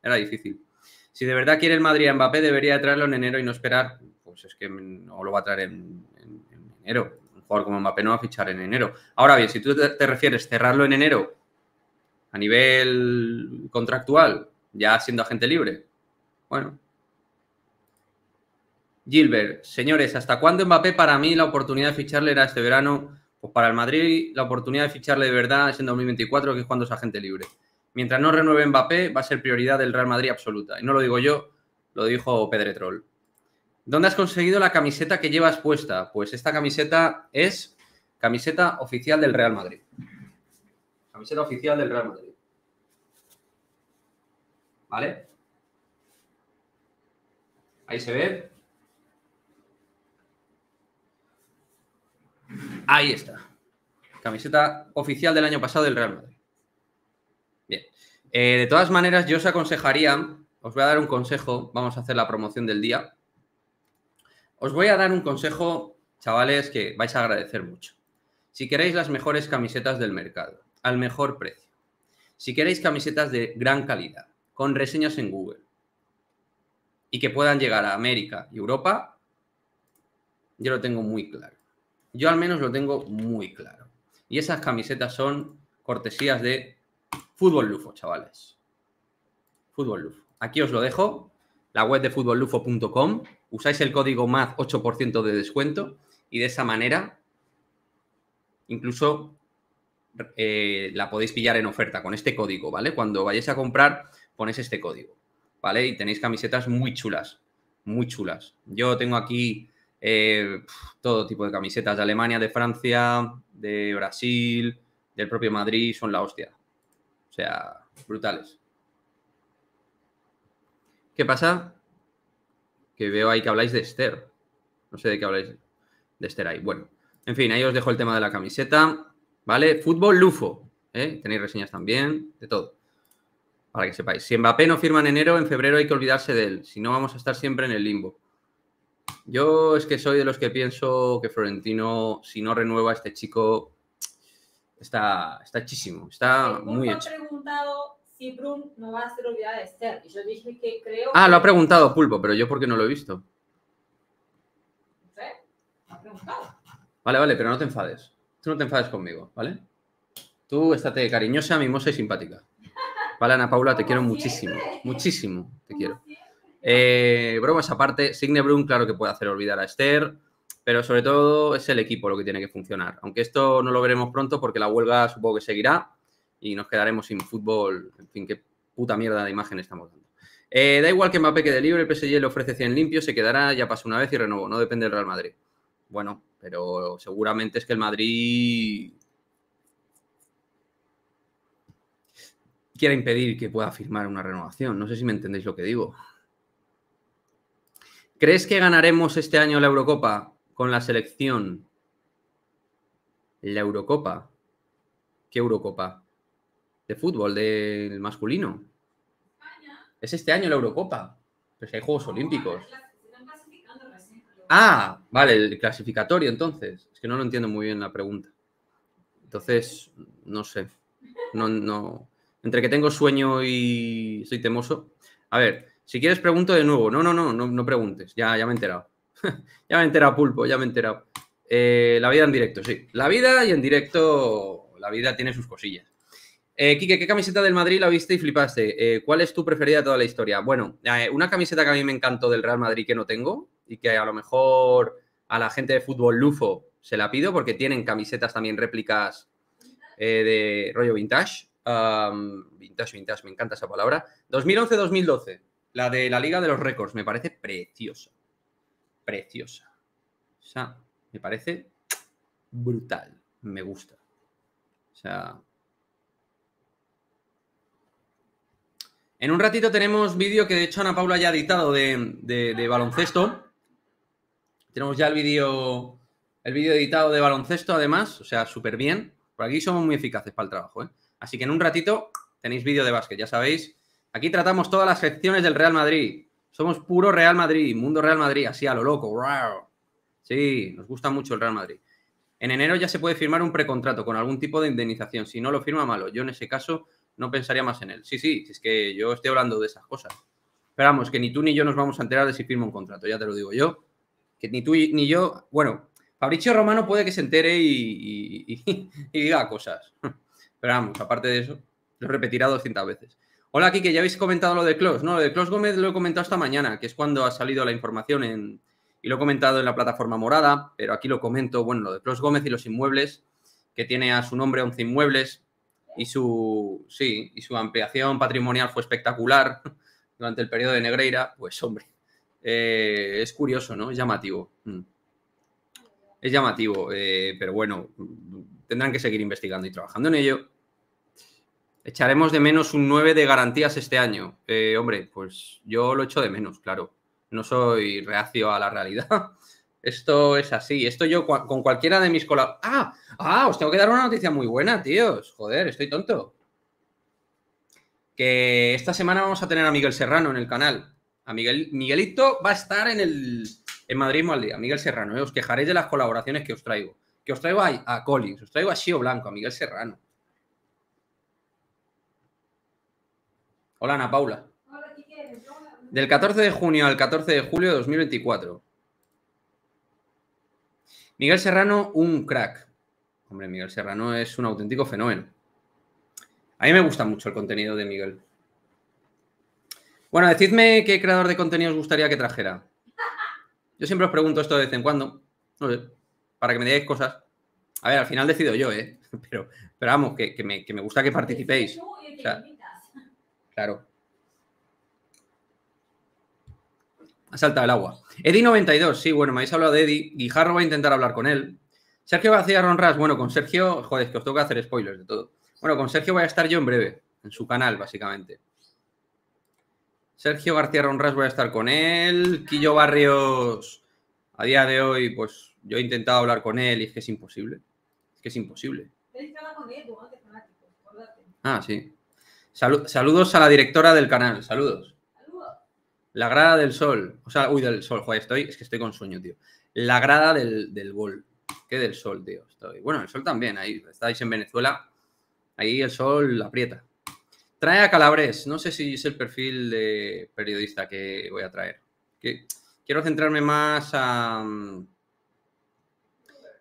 Era difícil. Si de verdad quiere el Madrid a Mbappé, debería traerlo en enero y no esperar. Pues es que no lo va a traer en, en, enero. Un como Mbappé no va a fichar en enero. Ahora bien, si tú te refieres cerrarlo en enero a nivel contractual, ya siendo agente libre. Bueno. Gilbert, señores, ¿hasta cuándo Mbappé para mí la oportunidad de ficharle era este verano? Pues para el Madrid la oportunidad de ficharle de verdad es en 2024, que es cuando es agente libre. Mientras no renueve Mbappé, va a ser prioridad del Real Madrid absoluta. Y no lo digo yo, lo dijo Pedretrol. ¿Dónde has conseguido la camiseta que llevas puesta? Pues esta camiseta es camiseta oficial del Real Madrid. Camiseta oficial del Real Madrid. ¿vale? Ahí se ve. Ahí está. Camiseta oficial del año pasado del Real Madrid. Bien. Eh, de todas maneras, yo os aconsejaría, os voy a dar un consejo, vamos a hacer la promoción del día. Os voy a dar un consejo, chavales, que vais a agradecer mucho. Si queréis las mejores camisetas del mercado, al mejor precio. Si queréis camisetas de gran calidad, con reseñas en Google y que puedan llegar a América y Europa, yo lo tengo muy claro. Yo al menos lo tengo muy claro. Y esas camisetas son cortesías de Fútbol Lufo, chavales. Fútbol Lufo. Aquí os lo dejo, la web de fútbollufo.com. Usáis el código MAD 8% de descuento y de esa manera incluso eh, la podéis pillar en oferta con este código, ¿vale? Cuando vayáis a comprar ponéis este código, ¿vale? Y tenéis camisetas muy chulas, muy chulas. Yo tengo aquí eh, todo tipo de camisetas de Alemania, de Francia, de Brasil, del propio Madrid, son la hostia. O sea, brutales. ¿Qué pasa? Que veo ahí que habláis de Esther. No sé de qué habláis de Esther ahí. Bueno, en fin, ahí os dejo el tema de la camiseta. ¿Vale? Fútbol lufo. ¿eh? Tenéis reseñas también, de todo para que sepáis. Si Mbappé no firma en enero, en febrero hay que olvidarse de él, si no vamos a estar siempre en el limbo. Yo es que soy de los que pienso que Florentino, si no renueva a este chico, está, está hechísimo, está muy hecho. preguntado si Brum no va a ser de Esther, y yo dije que creo... Ah, lo ha preguntado Pulpo, pero yo porque no lo he visto. ha preguntado. Vale, vale, pero no te enfades. Tú no te enfades conmigo, ¿vale? Tú estate cariñosa, mimosa y simpática. Ana Paula, te quiero muchísimo. Muchísimo te quiero. Eh, bromas aparte, Signe Brun, claro que puede hacer olvidar a Esther, pero sobre todo es el equipo lo que tiene que funcionar. Aunque esto no lo veremos pronto porque la huelga supongo que seguirá y nos quedaremos sin fútbol. En fin, qué puta mierda de imagen estamos dando. Eh, da igual que Mbappé quede libre, el PSG le ofrece 100 limpios, se quedará, ya pasó una vez y renuevo. No depende del Real Madrid. Bueno, pero seguramente es que el Madrid quiera impedir que pueda firmar una renovación. No sé si me entendéis lo que digo. ¿Crees que ganaremos este año la Eurocopa con la selección? ¿La Eurocopa? ¿Qué Eurocopa? ¿De fútbol? ¿Del masculino? Es este año la Eurocopa. Pues hay Juegos Olímpicos. Ah, vale, el clasificatorio entonces. Es que no lo entiendo muy bien la pregunta. Entonces, no sé. No, no. Entre que tengo sueño y soy temoso. A ver, si quieres pregunto de nuevo. No, no, no, no, preguntes. Ya, ya me he enterado. ya me he enterado, Pulpo, ya me he enterado. Eh, la vida en directo, sí. La vida y en directo, la vida tiene sus cosillas. Eh, Quique, ¿qué camiseta del Madrid la viste y flipaste? Eh, ¿Cuál es tu preferida de toda la historia? Bueno, una camiseta que a mí me encantó del Real Madrid que no tengo y que a lo mejor a la gente de fútbol lufo se la pido porque tienen camisetas también réplicas de rollo vintage vintage, vintage, me encanta esa palabra. 2011-2012, la de la Liga de los Récords, me parece preciosa. Preciosa. O sea, me parece brutal. Me gusta. O sea. En un ratito tenemos vídeo que de hecho Ana Paula ya ha editado de, de baloncesto. Tenemos ya el vídeo el vídeo editado de baloncesto, además, o sea, súper bien. Por aquí somos muy eficaces para el trabajo, ¿eh? Así que en un ratito tenéis vídeo de básquet, ya sabéis. Aquí tratamos todas las secciones del Real Madrid. Somos puro Real Madrid, mundo Real Madrid, así a lo loco. Sí, nos gusta mucho el Real Madrid. En enero ya se puede firmar un precontrato con algún tipo de indemnización. Si no lo firma, malo. Yo en ese caso no pensaría más en él. Sí, sí, es que yo estoy hablando de esas cosas. Pero vamos, que ni tú ni yo nos vamos a enterar de si firma un contrato, ya te lo digo yo. Que ni tú ni yo. Bueno, Fabricio Romano puede que se entere y, y diga cosas. Pero vamos, aparte de eso, lo repetirá 200 veces. Hola, que ya habéis comentado lo de Clos, ¿no? Lo de Clos Gómez lo he comentado esta mañana, que es cuando ha salido la información y lo he comentado en la plataforma morada, pero aquí lo comento, bueno, lo de Clos Gómez y los inmuebles, que tiene a su nombre 11 inmuebles y su, sí, y su ampliación patrimonial fue espectacular durante el periodo de Negreira, pues hombre, eh, es curioso, ¿no? Es llamativo. Mm. Es llamativo, eh, pero bueno, tendrán que seguir investigando y trabajando en ello. Echaremos de menos un 9 de garantías este año. Eh, hombre, pues yo lo echo de menos, claro. No soy reacio a la realidad. Esto es así. Esto yo con cualquiera de mis colaboradores. ¡Ah! ¡Ah! Os tengo que dar una noticia muy buena, tíos. Joder, estoy tonto. Que esta semana vamos a tener a Miguel Serrano en el canal. A Miguel, Miguelito va a estar en el en Madrid al Miguel Serrano, eh, os quejaréis de las colaboraciones que os traigo que os traigo a, a Collins, os traigo a Shio Blanco, a Miguel Serrano. Hola Ana Paula. Del 14 de junio al 14 de julio de 2024. Miguel Serrano, un crack. Hombre, Miguel Serrano es un auténtico fenómeno. A mí me gusta mucho el contenido de Miguel. Bueno, decidme qué creador de contenido os gustaría que trajera. Yo siempre os pregunto esto de vez en cuando. No sé para que me digáis cosas. A ver, al final decido yo, ¿eh? Pero, pero vamos, que, me, gusta que participéis. claro. Ha saltado el agua. eddie 92 sí, bueno, me habéis hablado de Eddy. Guijarro va a intentar hablar con él. Sergio García Ronras, bueno, con Sergio, joder, que os toca hacer spoilers de todo. Bueno, con Sergio voy a estar yo en breve, en su canal, básicamente. Sergio García Ronras voy a estar con él. Quillo Barrios, a día de hoy, pues yo he intentado hablar con él y es que es imposible. Es que es imposible. Ah, sí. saludos a la directora del canal. Saludos. La grada del sol. O sea, uy, del sol, joder, estoy. Es que estoy con sueño, tío. La grada del, gol. ¿Qué del sol, tío? Estoy. Bueno, el sol también. Ahí estáis en Venezuela. Ahí el sol aprieta. Trae a Calabres. No sé si es el perfil de periodista que voy a traer. quiero centrarme más a. Mm,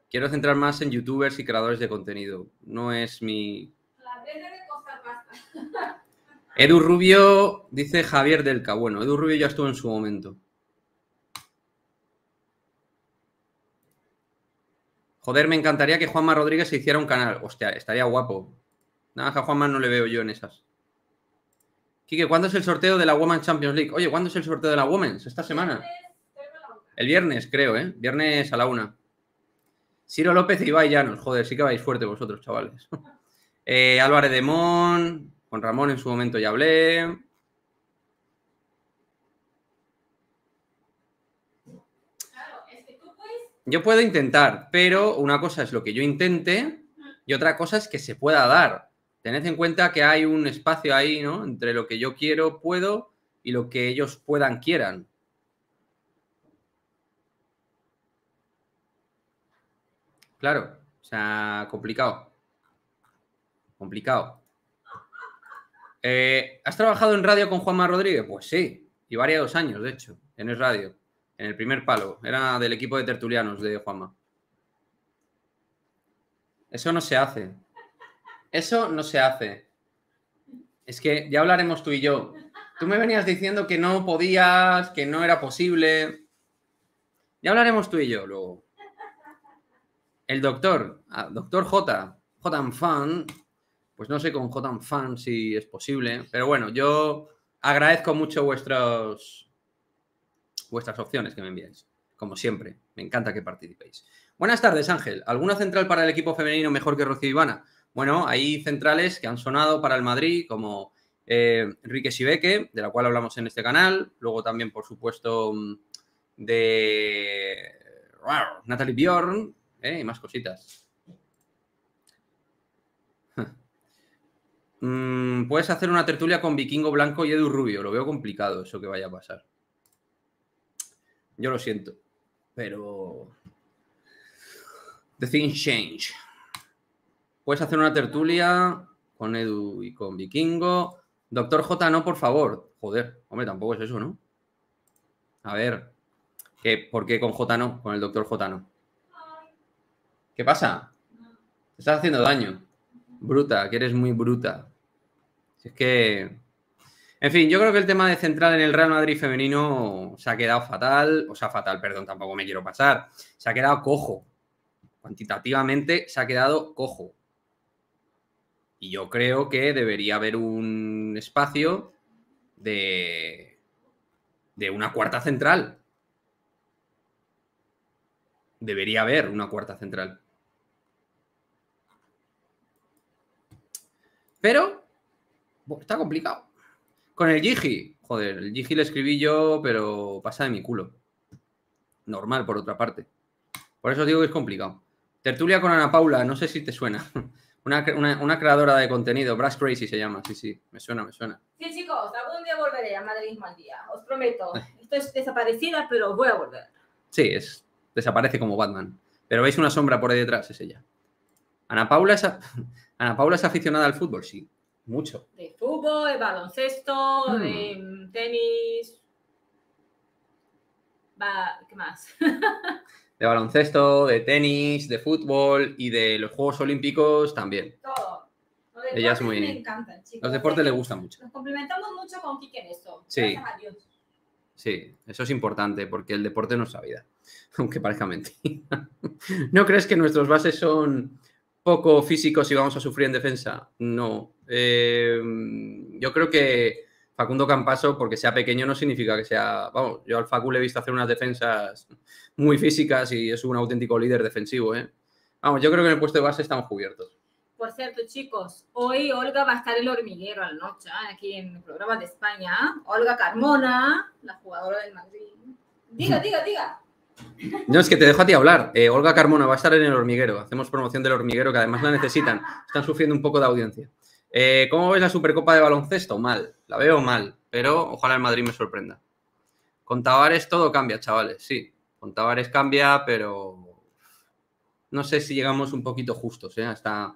quiero centrar más en youtubers y creadores de contenido. No es mi. La de cosas Edu Rubio dice Javier Delca. Bueno, Edu Rubio ya estuvo en su momento. Joder, me encantaría que Juanma Rodríguez se hiciera un canal. Hostia, estaría guapo. Nada, a Juanma no le veo yo en esas. Quique, ¿cuándo es el sorteo de la Women's Champions League? Oye, ¿cuándo es el sorteo de la Women's? Esta semana. El viernes, creo, ¿eh? Viernes a la una. Ciro López y Ibai Llanos. Joder, sí que vais fuerte vosotros, chavales. Eh, Álvarez de Mon, con Ramón en su momento ya hablé. Yo puedo intentar, pero una cosa es lo que yo intente y otra cosa es que se pueda dar. Tened en cuenta que hay un espacio ahí, ¿no? Entre lo que yo quiero, puedo y lo que ellos puedan, quieran. Claro, o sea, complicado. Complicado. Eh, ¿Has trabajado en radio con Juanma Rodríguez? Pues sí, y varios años, de hecho, en el radio, en el primer palo. Era del equipo de tertulianos de Juanma. Eso no se hace. Eso no se hace. Es que ya hablaremos tú y yo. Tú me venías diciendo que no podías, que no era posible. Ya hablaremos tú y yo luego. El doctor, ah, doctor J, J Fan, pues no sé con J Fan si es posible, pero bueno, yo agradezco mucho vuestros, vuestras opciones que me enviáis, como siempre, me encanta que participéis. Buenas tardes, Ángel. ¿Alguna central para el equipo femenino mejor que Rocío Ivana? Bueno, hay centrales que han sonado para el Madrid, como eh, Enrique Sibeque, de la cual hablamos en este canal. Luego también, por supuesto, mm, de Natalie Bjorn, ¿eh? Y más cositas. Mm, puedes hacer una tertulia con Vikingo Blanco y Edu Rubio. Lo veo complicado eso que vaya a pasar. Yo lo siento, pero... The things change. Puedes hacer una tertulia con Edu y con Vikingo. Doctor J, no, por favor. Joder, hombre, tampoco es eso, ¿no? A ver, ¿por qué con J no? Con el doctor J no. ¿Qué pasa? Te estás haciendo daño. Bruta, que eres muy bruta. es que. En fin, yo creo que el tema de central en el Real Madrid femenino se ha quedado fatal. O sea, fatal, perdón, tampoco me quiero pasar. Se ha quedado cojo. Cuantitativamente se ha quedado cojo. Y yo creo que debería haber un espacio de, de una cuarta central. Debería haber una cuarta central. Pero está complicado. Con el Gigi, joder, el Gigi le escribí yo, pero pasa de mi culo. Normal, por otra parte. Por eso os digo que es complicado. Tertulia con Ana Paula, no sé si te suena. Una, creadora de contenido, Brass Crazy se llama, sí, sí, me suena, me suena. Sí, chicos, algún día volveré a Madrid mal día, os prometo. Esto es desaparecida, pero voy a volver. Sí, es, desaparece como Batman. Pero veis una sombra por ahí detrás, es ella. Ana Paula, esa, Ana Paula es aficionada al fútbol, sí, mucho. De fútbol, de baloncesto, hmm. de tenis. ¿Qué más? de baloncesto, de tenis, de fútbol y de los Juegos Olímpicos también. Todo. Ella es muy... me chicos. Los deportes le gustan mucho. Nos complementamos mucho con Quique en eso. Sí. Sí, eso es importante porque el deporte no es nuestra vida, aunque parezca mentira. ¿No crees que nuestros bases son poco físicos y vamos a sufrir en defensa? No. Eh, yo creo que Facundo Campaso, porque sea pequeño, no significa que sea. Vamos, yo al Facu le he visto hacer unas defensas muy físicas y es un auténtico líder defensivo, ¿eh? Vamos, yo creo que en el puesto de base estamos cubiertos. Por cierto, chicos, hoy Olga va a estar el hormiguero al noche, ¿eh? aquí en el programa de España. Olga Carmona, la jugadora del Madrid. Diga, diga, diga. No, es que te dejo a ti hablar. Eh, Olga Carmona va a estar en el hormiguero. Hacemos promoción del hormiguero, que además la necesitan. Están sufriendo un poco de audiencia. Eh, ¿Cómo ves la Supercopa de baloncesto? Mal. La veo mal, pero ojalá el Madrid me sorprenda. Con Tavares todo cambia, chavales. Sí, con Tavares cambia, pero no sé si llegamos un poquito justos. ¿eh? Hasta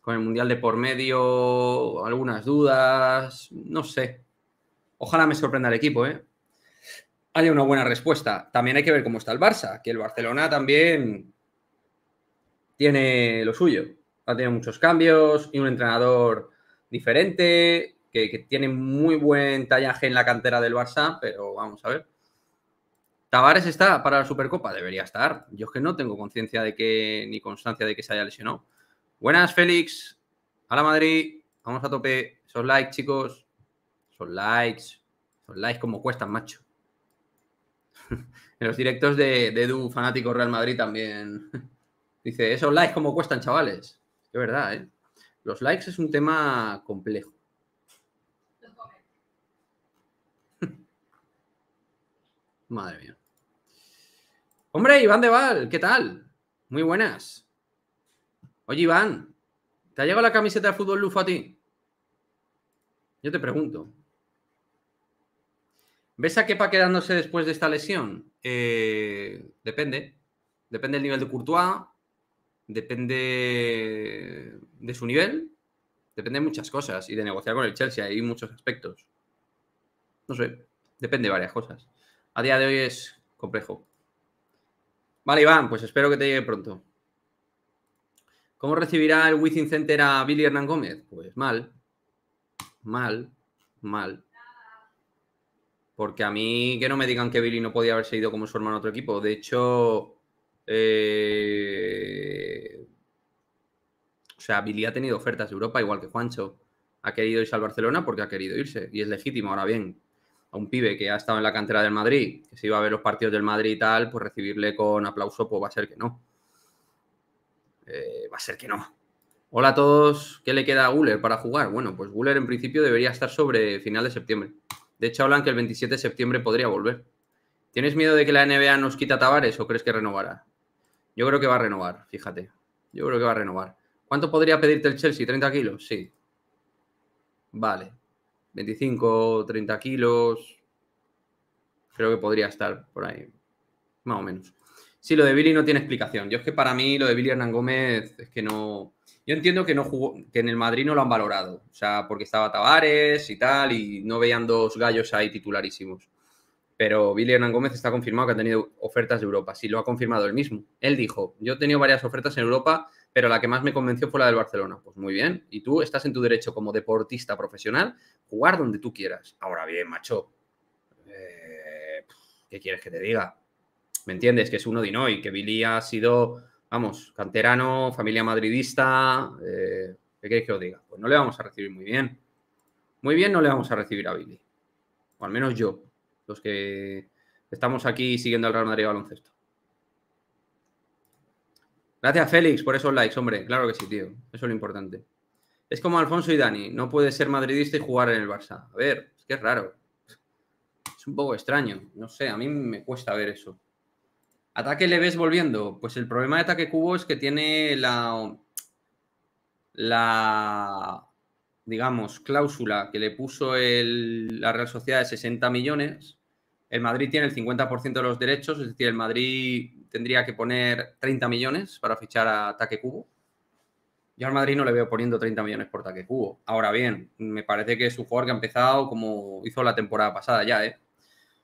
con el Mundial de por medio, algunas dudas, no sé. Ojalá me sorprenda el equipo, ¿eh? Hay una buena respuesta. También hay que ver cómo está el Barça, que el Barcelona también tiene lo suyo. Ha tenido muchos cambios y un entrenador diferente, que, tiene muy buen tallaje en la cantera del Barça, pero vamos a ver. Tavares está para la Supercopa, debería estar. Yo es que no tengo conciencia de que, ni constancia de que se haya lesionado. Buenas, Félix. A la Madrid. Vamos a tope. Son likes, chicos. Son likes. Son likes como cuestan, macho. en los directos de, Edu, fanático Real Madrid, también dice, esos likes como cuestan, chavales. Es verdad, ¿eh? Los likes es un tema complejo. Madre mía. Hombre, Iván Deval, ¿qué tal? Muy buenas. Oye, Iván, ¿te ha llegado la camiseta de fútbol lufo a ti? Yo te pregunto. ¿Ves a va quedándose después de esta lesión? Eh, depende. Depende del nivel de Courtois, depende de su nivel, depende de muchas cosas y de negociar con el Chelsea. Hay muchos aspectos. No sé, depende de varias cosas. A día de hoy es complejo. Vale, Iván, pues espero que te llegue pronto. ¿Cómo recibirá el Within Center a Billy Hernán Gómez? Pues mal, mal, mal. Porque a mí que no me digan que Billy no podía haber ido como su hermano a otro equipo. De hecho, eh, o sea, Billy ha tenido ofertas de Europa, igual que Juancho. Ha querido irse al Barcelona porque ha querido irse. Y es legítimo. Ahora bien, a un pibe que ha estado en la cantera del Madrid, que se iba a ver los partidos del Madrid y tal, pues recibirle con aplauso, pues va a ser que no. Eh, va a ser que no. Hola a todos. ¿Qué le queda a Guller para jugar? Bueno, pues Guller en principio debería estar sobre final de septiembre. De hecho, hablan que el 27 de septiembre podría volver. ¿Tienes miedo de que la NBA nos quita tabares Tavares o crees que renovará? Yo creo que va a renovar, fíjate. Yo creo que va a renovar. ¿Cuánto podría pedirte el Chelsea? ¿30 kilos? Sí. Vale. 25, 30 kilos. Creo que podría estar por ahí. Más o menos. Sí, lo de Billy no tiene explicación. Yo es que para mí lo de Billy Hernán Gómez es que no. Yo entiendo que no jugó, que en el Madrid no lo han valorado, o sea, porque estaba Tavares y tal, y no veían dos gallos ahí titularísimos. Pero Billy Hernán Gómez está confirmado que ha tenido ofertas de Europa, sí, lo ha confirmado él mismo. Él dijo, yo he tenido varias ofertas en Europa, pero la que más me convenció fue la del Barcelona. Pues muy bien, y tú estás en tu derecho como deportista profesional, jugar donde tú quieras. Ahora bien, macho, eh, ¿qué quieres que te diga? ¿Me entiendes? Que es uno de y que Billy ha sido vamos, canterano, familia madridista, eh, ¿qué queréis que os diga? Pues no le vamos a recibir muy bien. Muy bien no le vamos a recibir a Billy. O al menos yo, los que estamos aquí siguiendo al Real Madrid baloncesto. Gracias, Félix, por esos likes, hombre. Claro que sí, tío. Eso es lo importante. Es como Alfonso y Dani. No puede ser madridista y jugar en el Barça. A ver, es que es raro. Es un poco extraño. No sé, a mí me cuesta ver eso. ¿Ataque le ves volviendo? Pues el problema de ataque cubo es que tiene la. La. Digamos, cláusula que le puso el, la Real Sociedad de 60 millones. El Madrid tiene el 50% de los derechos, es decir, el Madrid tendría que poner 30 millones para fichar a ataque cubo. Yo al Madrid no le veo poniendo 30 millones por ataque cubo. Ahora bien, me parece que es un jugador que ha empezado como hizo la temporada pasada ya, ¿eh?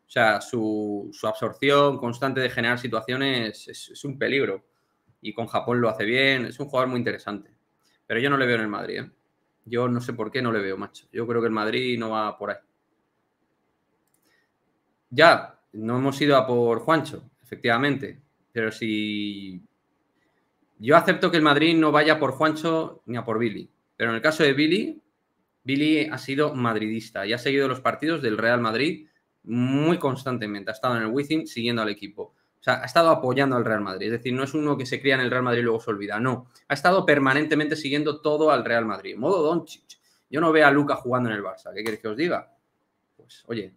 O sea, su, su absorción constante de generar situaciones es, un peligro. Y con Japón lo hace bien, es un jugador muy interesante. Pero yo no le veo en el Madrid. ¿eh? Yo no sé por qué no le veo, macho. Yo creo que el Madrid no va por ahí. Ya, no hemos ido a por Juancho, efectivamente. Pero si. Yo acepto que el Madrid no vaya por Juancho ni a por Billy. Pero en el caso de Billy, Billy ha sido madridista y ha seguido los partidos del Real Madrid muy constantemente ha estado en el Wizzing siguiendo al equipo. O sea, ha estado apoyando al Real Madrid. Es decir, no es uno que se cría en el Real Madrid y luego se olvida. No, ha estado permanentemente siguiendo todo al Real Madrid. Modo Doncic. Yo no veo a Luca jugando en el Barça. ¿Qué queréis que os diga? Pues, oye.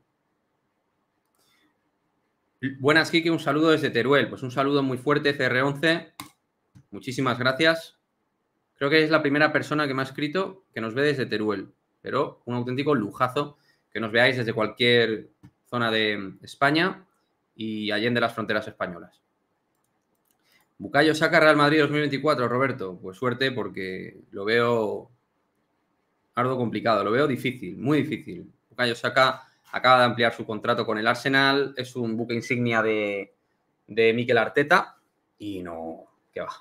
Buenas, Kiki Un saludo desde Teruel. Pues un saludo muy fuerte, CR11. Muchísimas gracias. Creo que es la primera persona que me ha escrito que nos ve desde Teruel. Pero un auténtico lujazo que nos veáis desde cualquier zona de España y allende las fronteras españolas. Bucayo saca Real Madrid 2024, Roberto. Pues suerte porque lo veo arduo complicado, lo veo difícil, muy difícil. Bucayo saca acaba de ampliar su contrato con el Arsenal, es un buque insignia de, de Mikel Arteta y no, que va,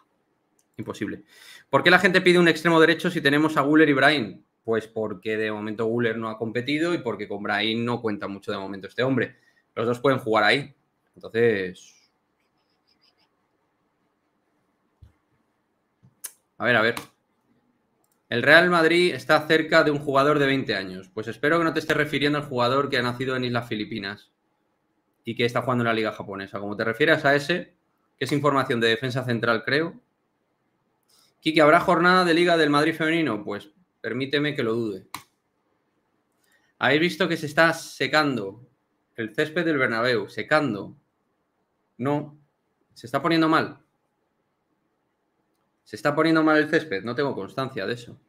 imposible. ¿Por qué la gente pide un extremo derecho si tenemos a Guller y Brain? Pues porque de momento Guller no ha competido y porque con Brahim no cuenta mucho de momento este hombre. Los dos pueden jugar ahí. Entonces. A ver, a ver. El Real Madrid está cerca de un jugador de 20 años. Pues espero que no te estés refiriendo al jugador que ha nacido en Islas Filipinas y que está jugando en la Liga Japonesa. Como te refieres a ese, que es información de defensa central, creo. Kiki, ¿habrá jornada de Liga del Madrid femenino? Pues Permíteme que lo dude. Habéis visto que se está secando el césped del Bernabéu, secando. No, se está poniendo mal. Se está poniendo mal el césped, no tengo constancia de eso.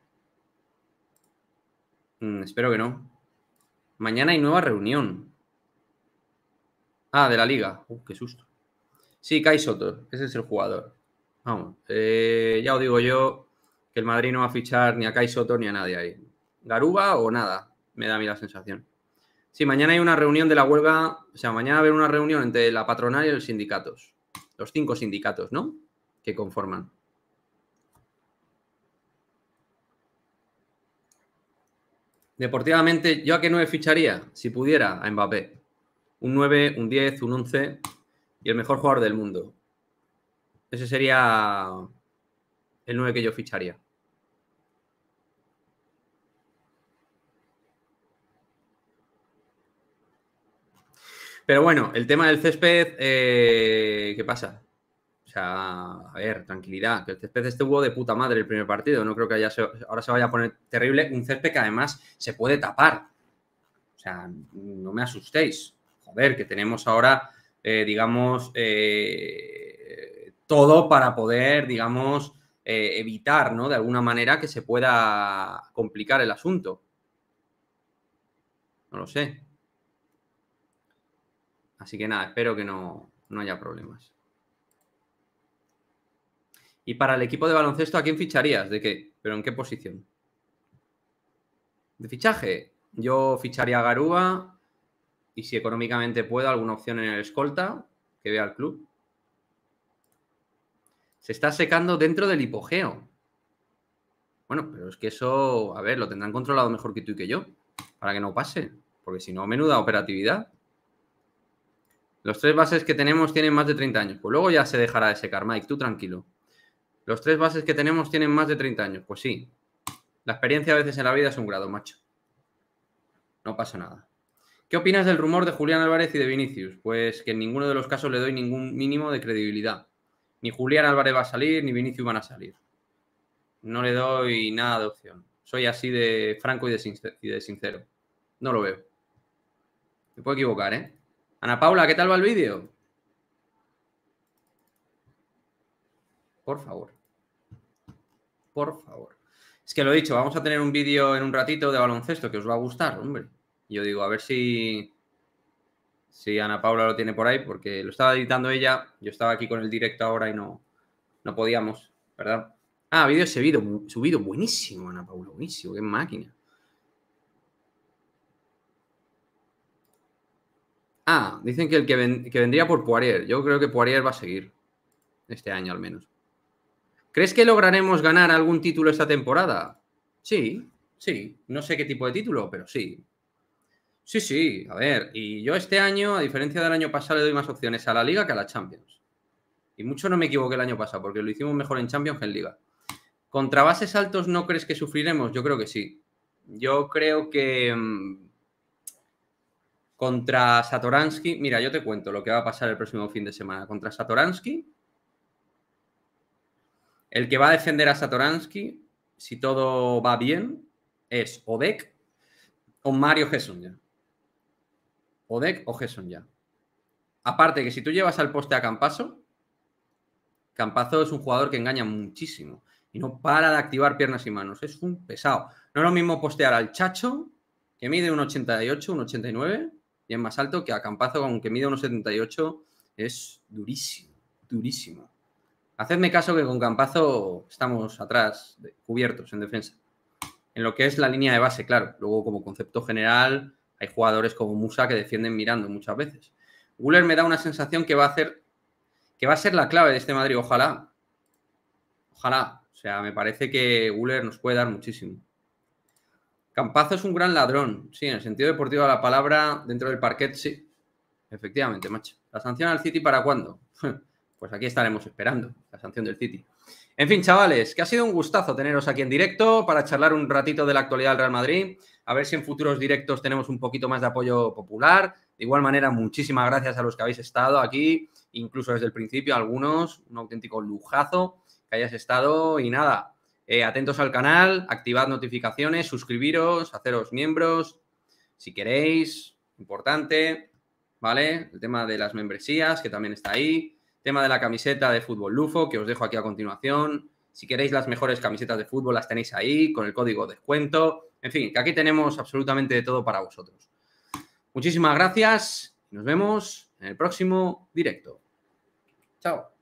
Mm, espero que no. Mañana hay nueva reunión. Ah, de la liga. Uh, qué susto. Sí, Kai Soto, ese es el jugador. Vamos, eh, ya os digo yo, que el Madrid no va a fichar ni a Kai Soto ni a nadie ahí. Garuba o nada, me da a mí la sensación. Sí, mañana hay una reunión de la huelga, o sea, mañana va a haber una reunión entre la patronal y los sindicatos. Los cinco sindicatos, ¿no? Que conforman. Deportivamente, ¿yo a qué 9 ficharía? Si pudiera, a Mbappé. Un 9, un 10, un 11 y el mejor jugador del mundo. Ese sería el 9 que yo ficharía. Pero bueno, el tema del césped, eh, ¿qué pasa? O sea, a ver, tranquilidad, que el césped hubo de puta madre el primer partido, no creo que haya ahora se vaya a poner terrible un césped que además se puede tapar. O sea, no me asustéis. Joder, que tenemos ahora, eh, digamos, eh, todo para poder, digamos, eh, evitar, ¿no? De alguna manera que se pueda complicar el asunto. No lo sé. Así que nada, espero que no, no haya problemas. Y para el equipo de baloncesto, ¿a quién ficharías? ¿De qué? ¿Pero en qué posición? ¿De fichaje? Yo ficharía a Garúa y si económicamente puedo, alguna opción en el escolta que vea al club. Se está secando dentro del hipogeo. Bueno, pero es que eso, a ver, lo tendrán controlado mejor que tú y que yo, para que no pase, porque si no, menuda operatividad. Los tres bases que tenemos tienen más de 30 años. Pues luego ya se dejará de secar, Mike, tú tranquilo. Los tres bases que tenemos tienen más de 30 años. Pues sí, la experiencia a veces en la vida es un grado, macho. No pasa nada. ¿Qué opinas del rumor de Julián Álvarez y de Vinicius? Pues que en ninguno de los casos le doy ningún mínimo de credibilidad. Ni Julián Álvarez va a salir, ni Vinicius van a salir. No le doy nada de opción. Soy así de franco y de sincero. No lo veo. Me puedo equivocar, ¿eh? Ana Paula, ¿qué tal va el vídeo? Por favor. Por favor. Es que lo he dicho, vamos a tener un vídeo en un ratito de baloncesto que os va a gustar, hombre. Yo digo, a ver si sí, Ana Paula lo tiene por ahí, porque lo estaba editando ella, yo estaba aquí con el directo ahora y no, no podíamos, ¿verdad? Ah, vídeo subido, subido, buenísimo, Ana Paula, buenísimo, qué máquina. Ah, dicen que el que, que vendría por Poirier, yo creo que Poirier va a seguir, este año al menos. ¿Crees que lograremos ganar algún título esta temporada? Sí, sí, no sé qué tipo de título, pero sí, Sí, sí, a ver, y yo este año, a diferencia del año pasado, le doy más opciones a la Liga que a la Champions. Y mucho no me equivoqué el año pasado, porque lo hicimos mejor en Champions que en Liga. ¿Contra bases altos no crees que sufriremos? Yo creo que sí. Yo creo que mm, contra Satoransky, mira, yo te cuento lo que va a pasar el próximo fin de semana. Contra Satoransky, el que va a defender a Satoransky, si todo va bien, es Odek o Mario ya o Deck o Gesson ya. Aparte que si tú llevas al poste a campazo Campazo es un jugador que engaña muchísimo y no para de activar piernas y manos. Es un pesado. No es lo mismo postear al Chacho, que mide un 88, un 89, y es más alto que a Campazo, aunque mide un 78, es durísimo, durísimo. Hacedme caso que con Campazo estamos atrás, cubiertos en defensa. En lo que es la línea de base, claro. Luego, como concepto general, hay jugadores como Musa que defienden mirando muchas veces. Guller me da una sensación que va a que va a ser la clave de este Madrid. Ojalá, ojalá. O sea, me parece que Guller nos puede dar muchísimo. Campazo es un gran ladrón, sí, en el sentido deportivo de la palabra, dentro del parquet, sí. Efectivamente, macho. ¿La sanción al City para cuándo? Pues aquí estaremos esperando la sanción del City. En fin, chavales, que ha sido un gustazo teneros aquí en directo para charlar un ratito de la actualidad del Real Madrid a ver si en futuros directos tenemos un poquito más de apoyo popular. De igual manera, muchísimas gracias a los que habéis estado aquí, incluso desde el principio, algunos, un auténtico lujazo que hayas estado y nada. Eh, atentos al canal, activad notificaciones, suscribiros, haceros miembros, si queréis, importante, ¿vale? El tema de las membresías, que también está ahí. tema de la camiseta de fútbol Lufo, que os dejo aquí a continuación. Si queréis las mejores camisetas de fútbol, las tenéis ahí con el código descuento. En fin, que aquí tenemos absolutamente de todo para vosotros. Muchísimas gracias. Nos vemos en el próximo directo. Chao.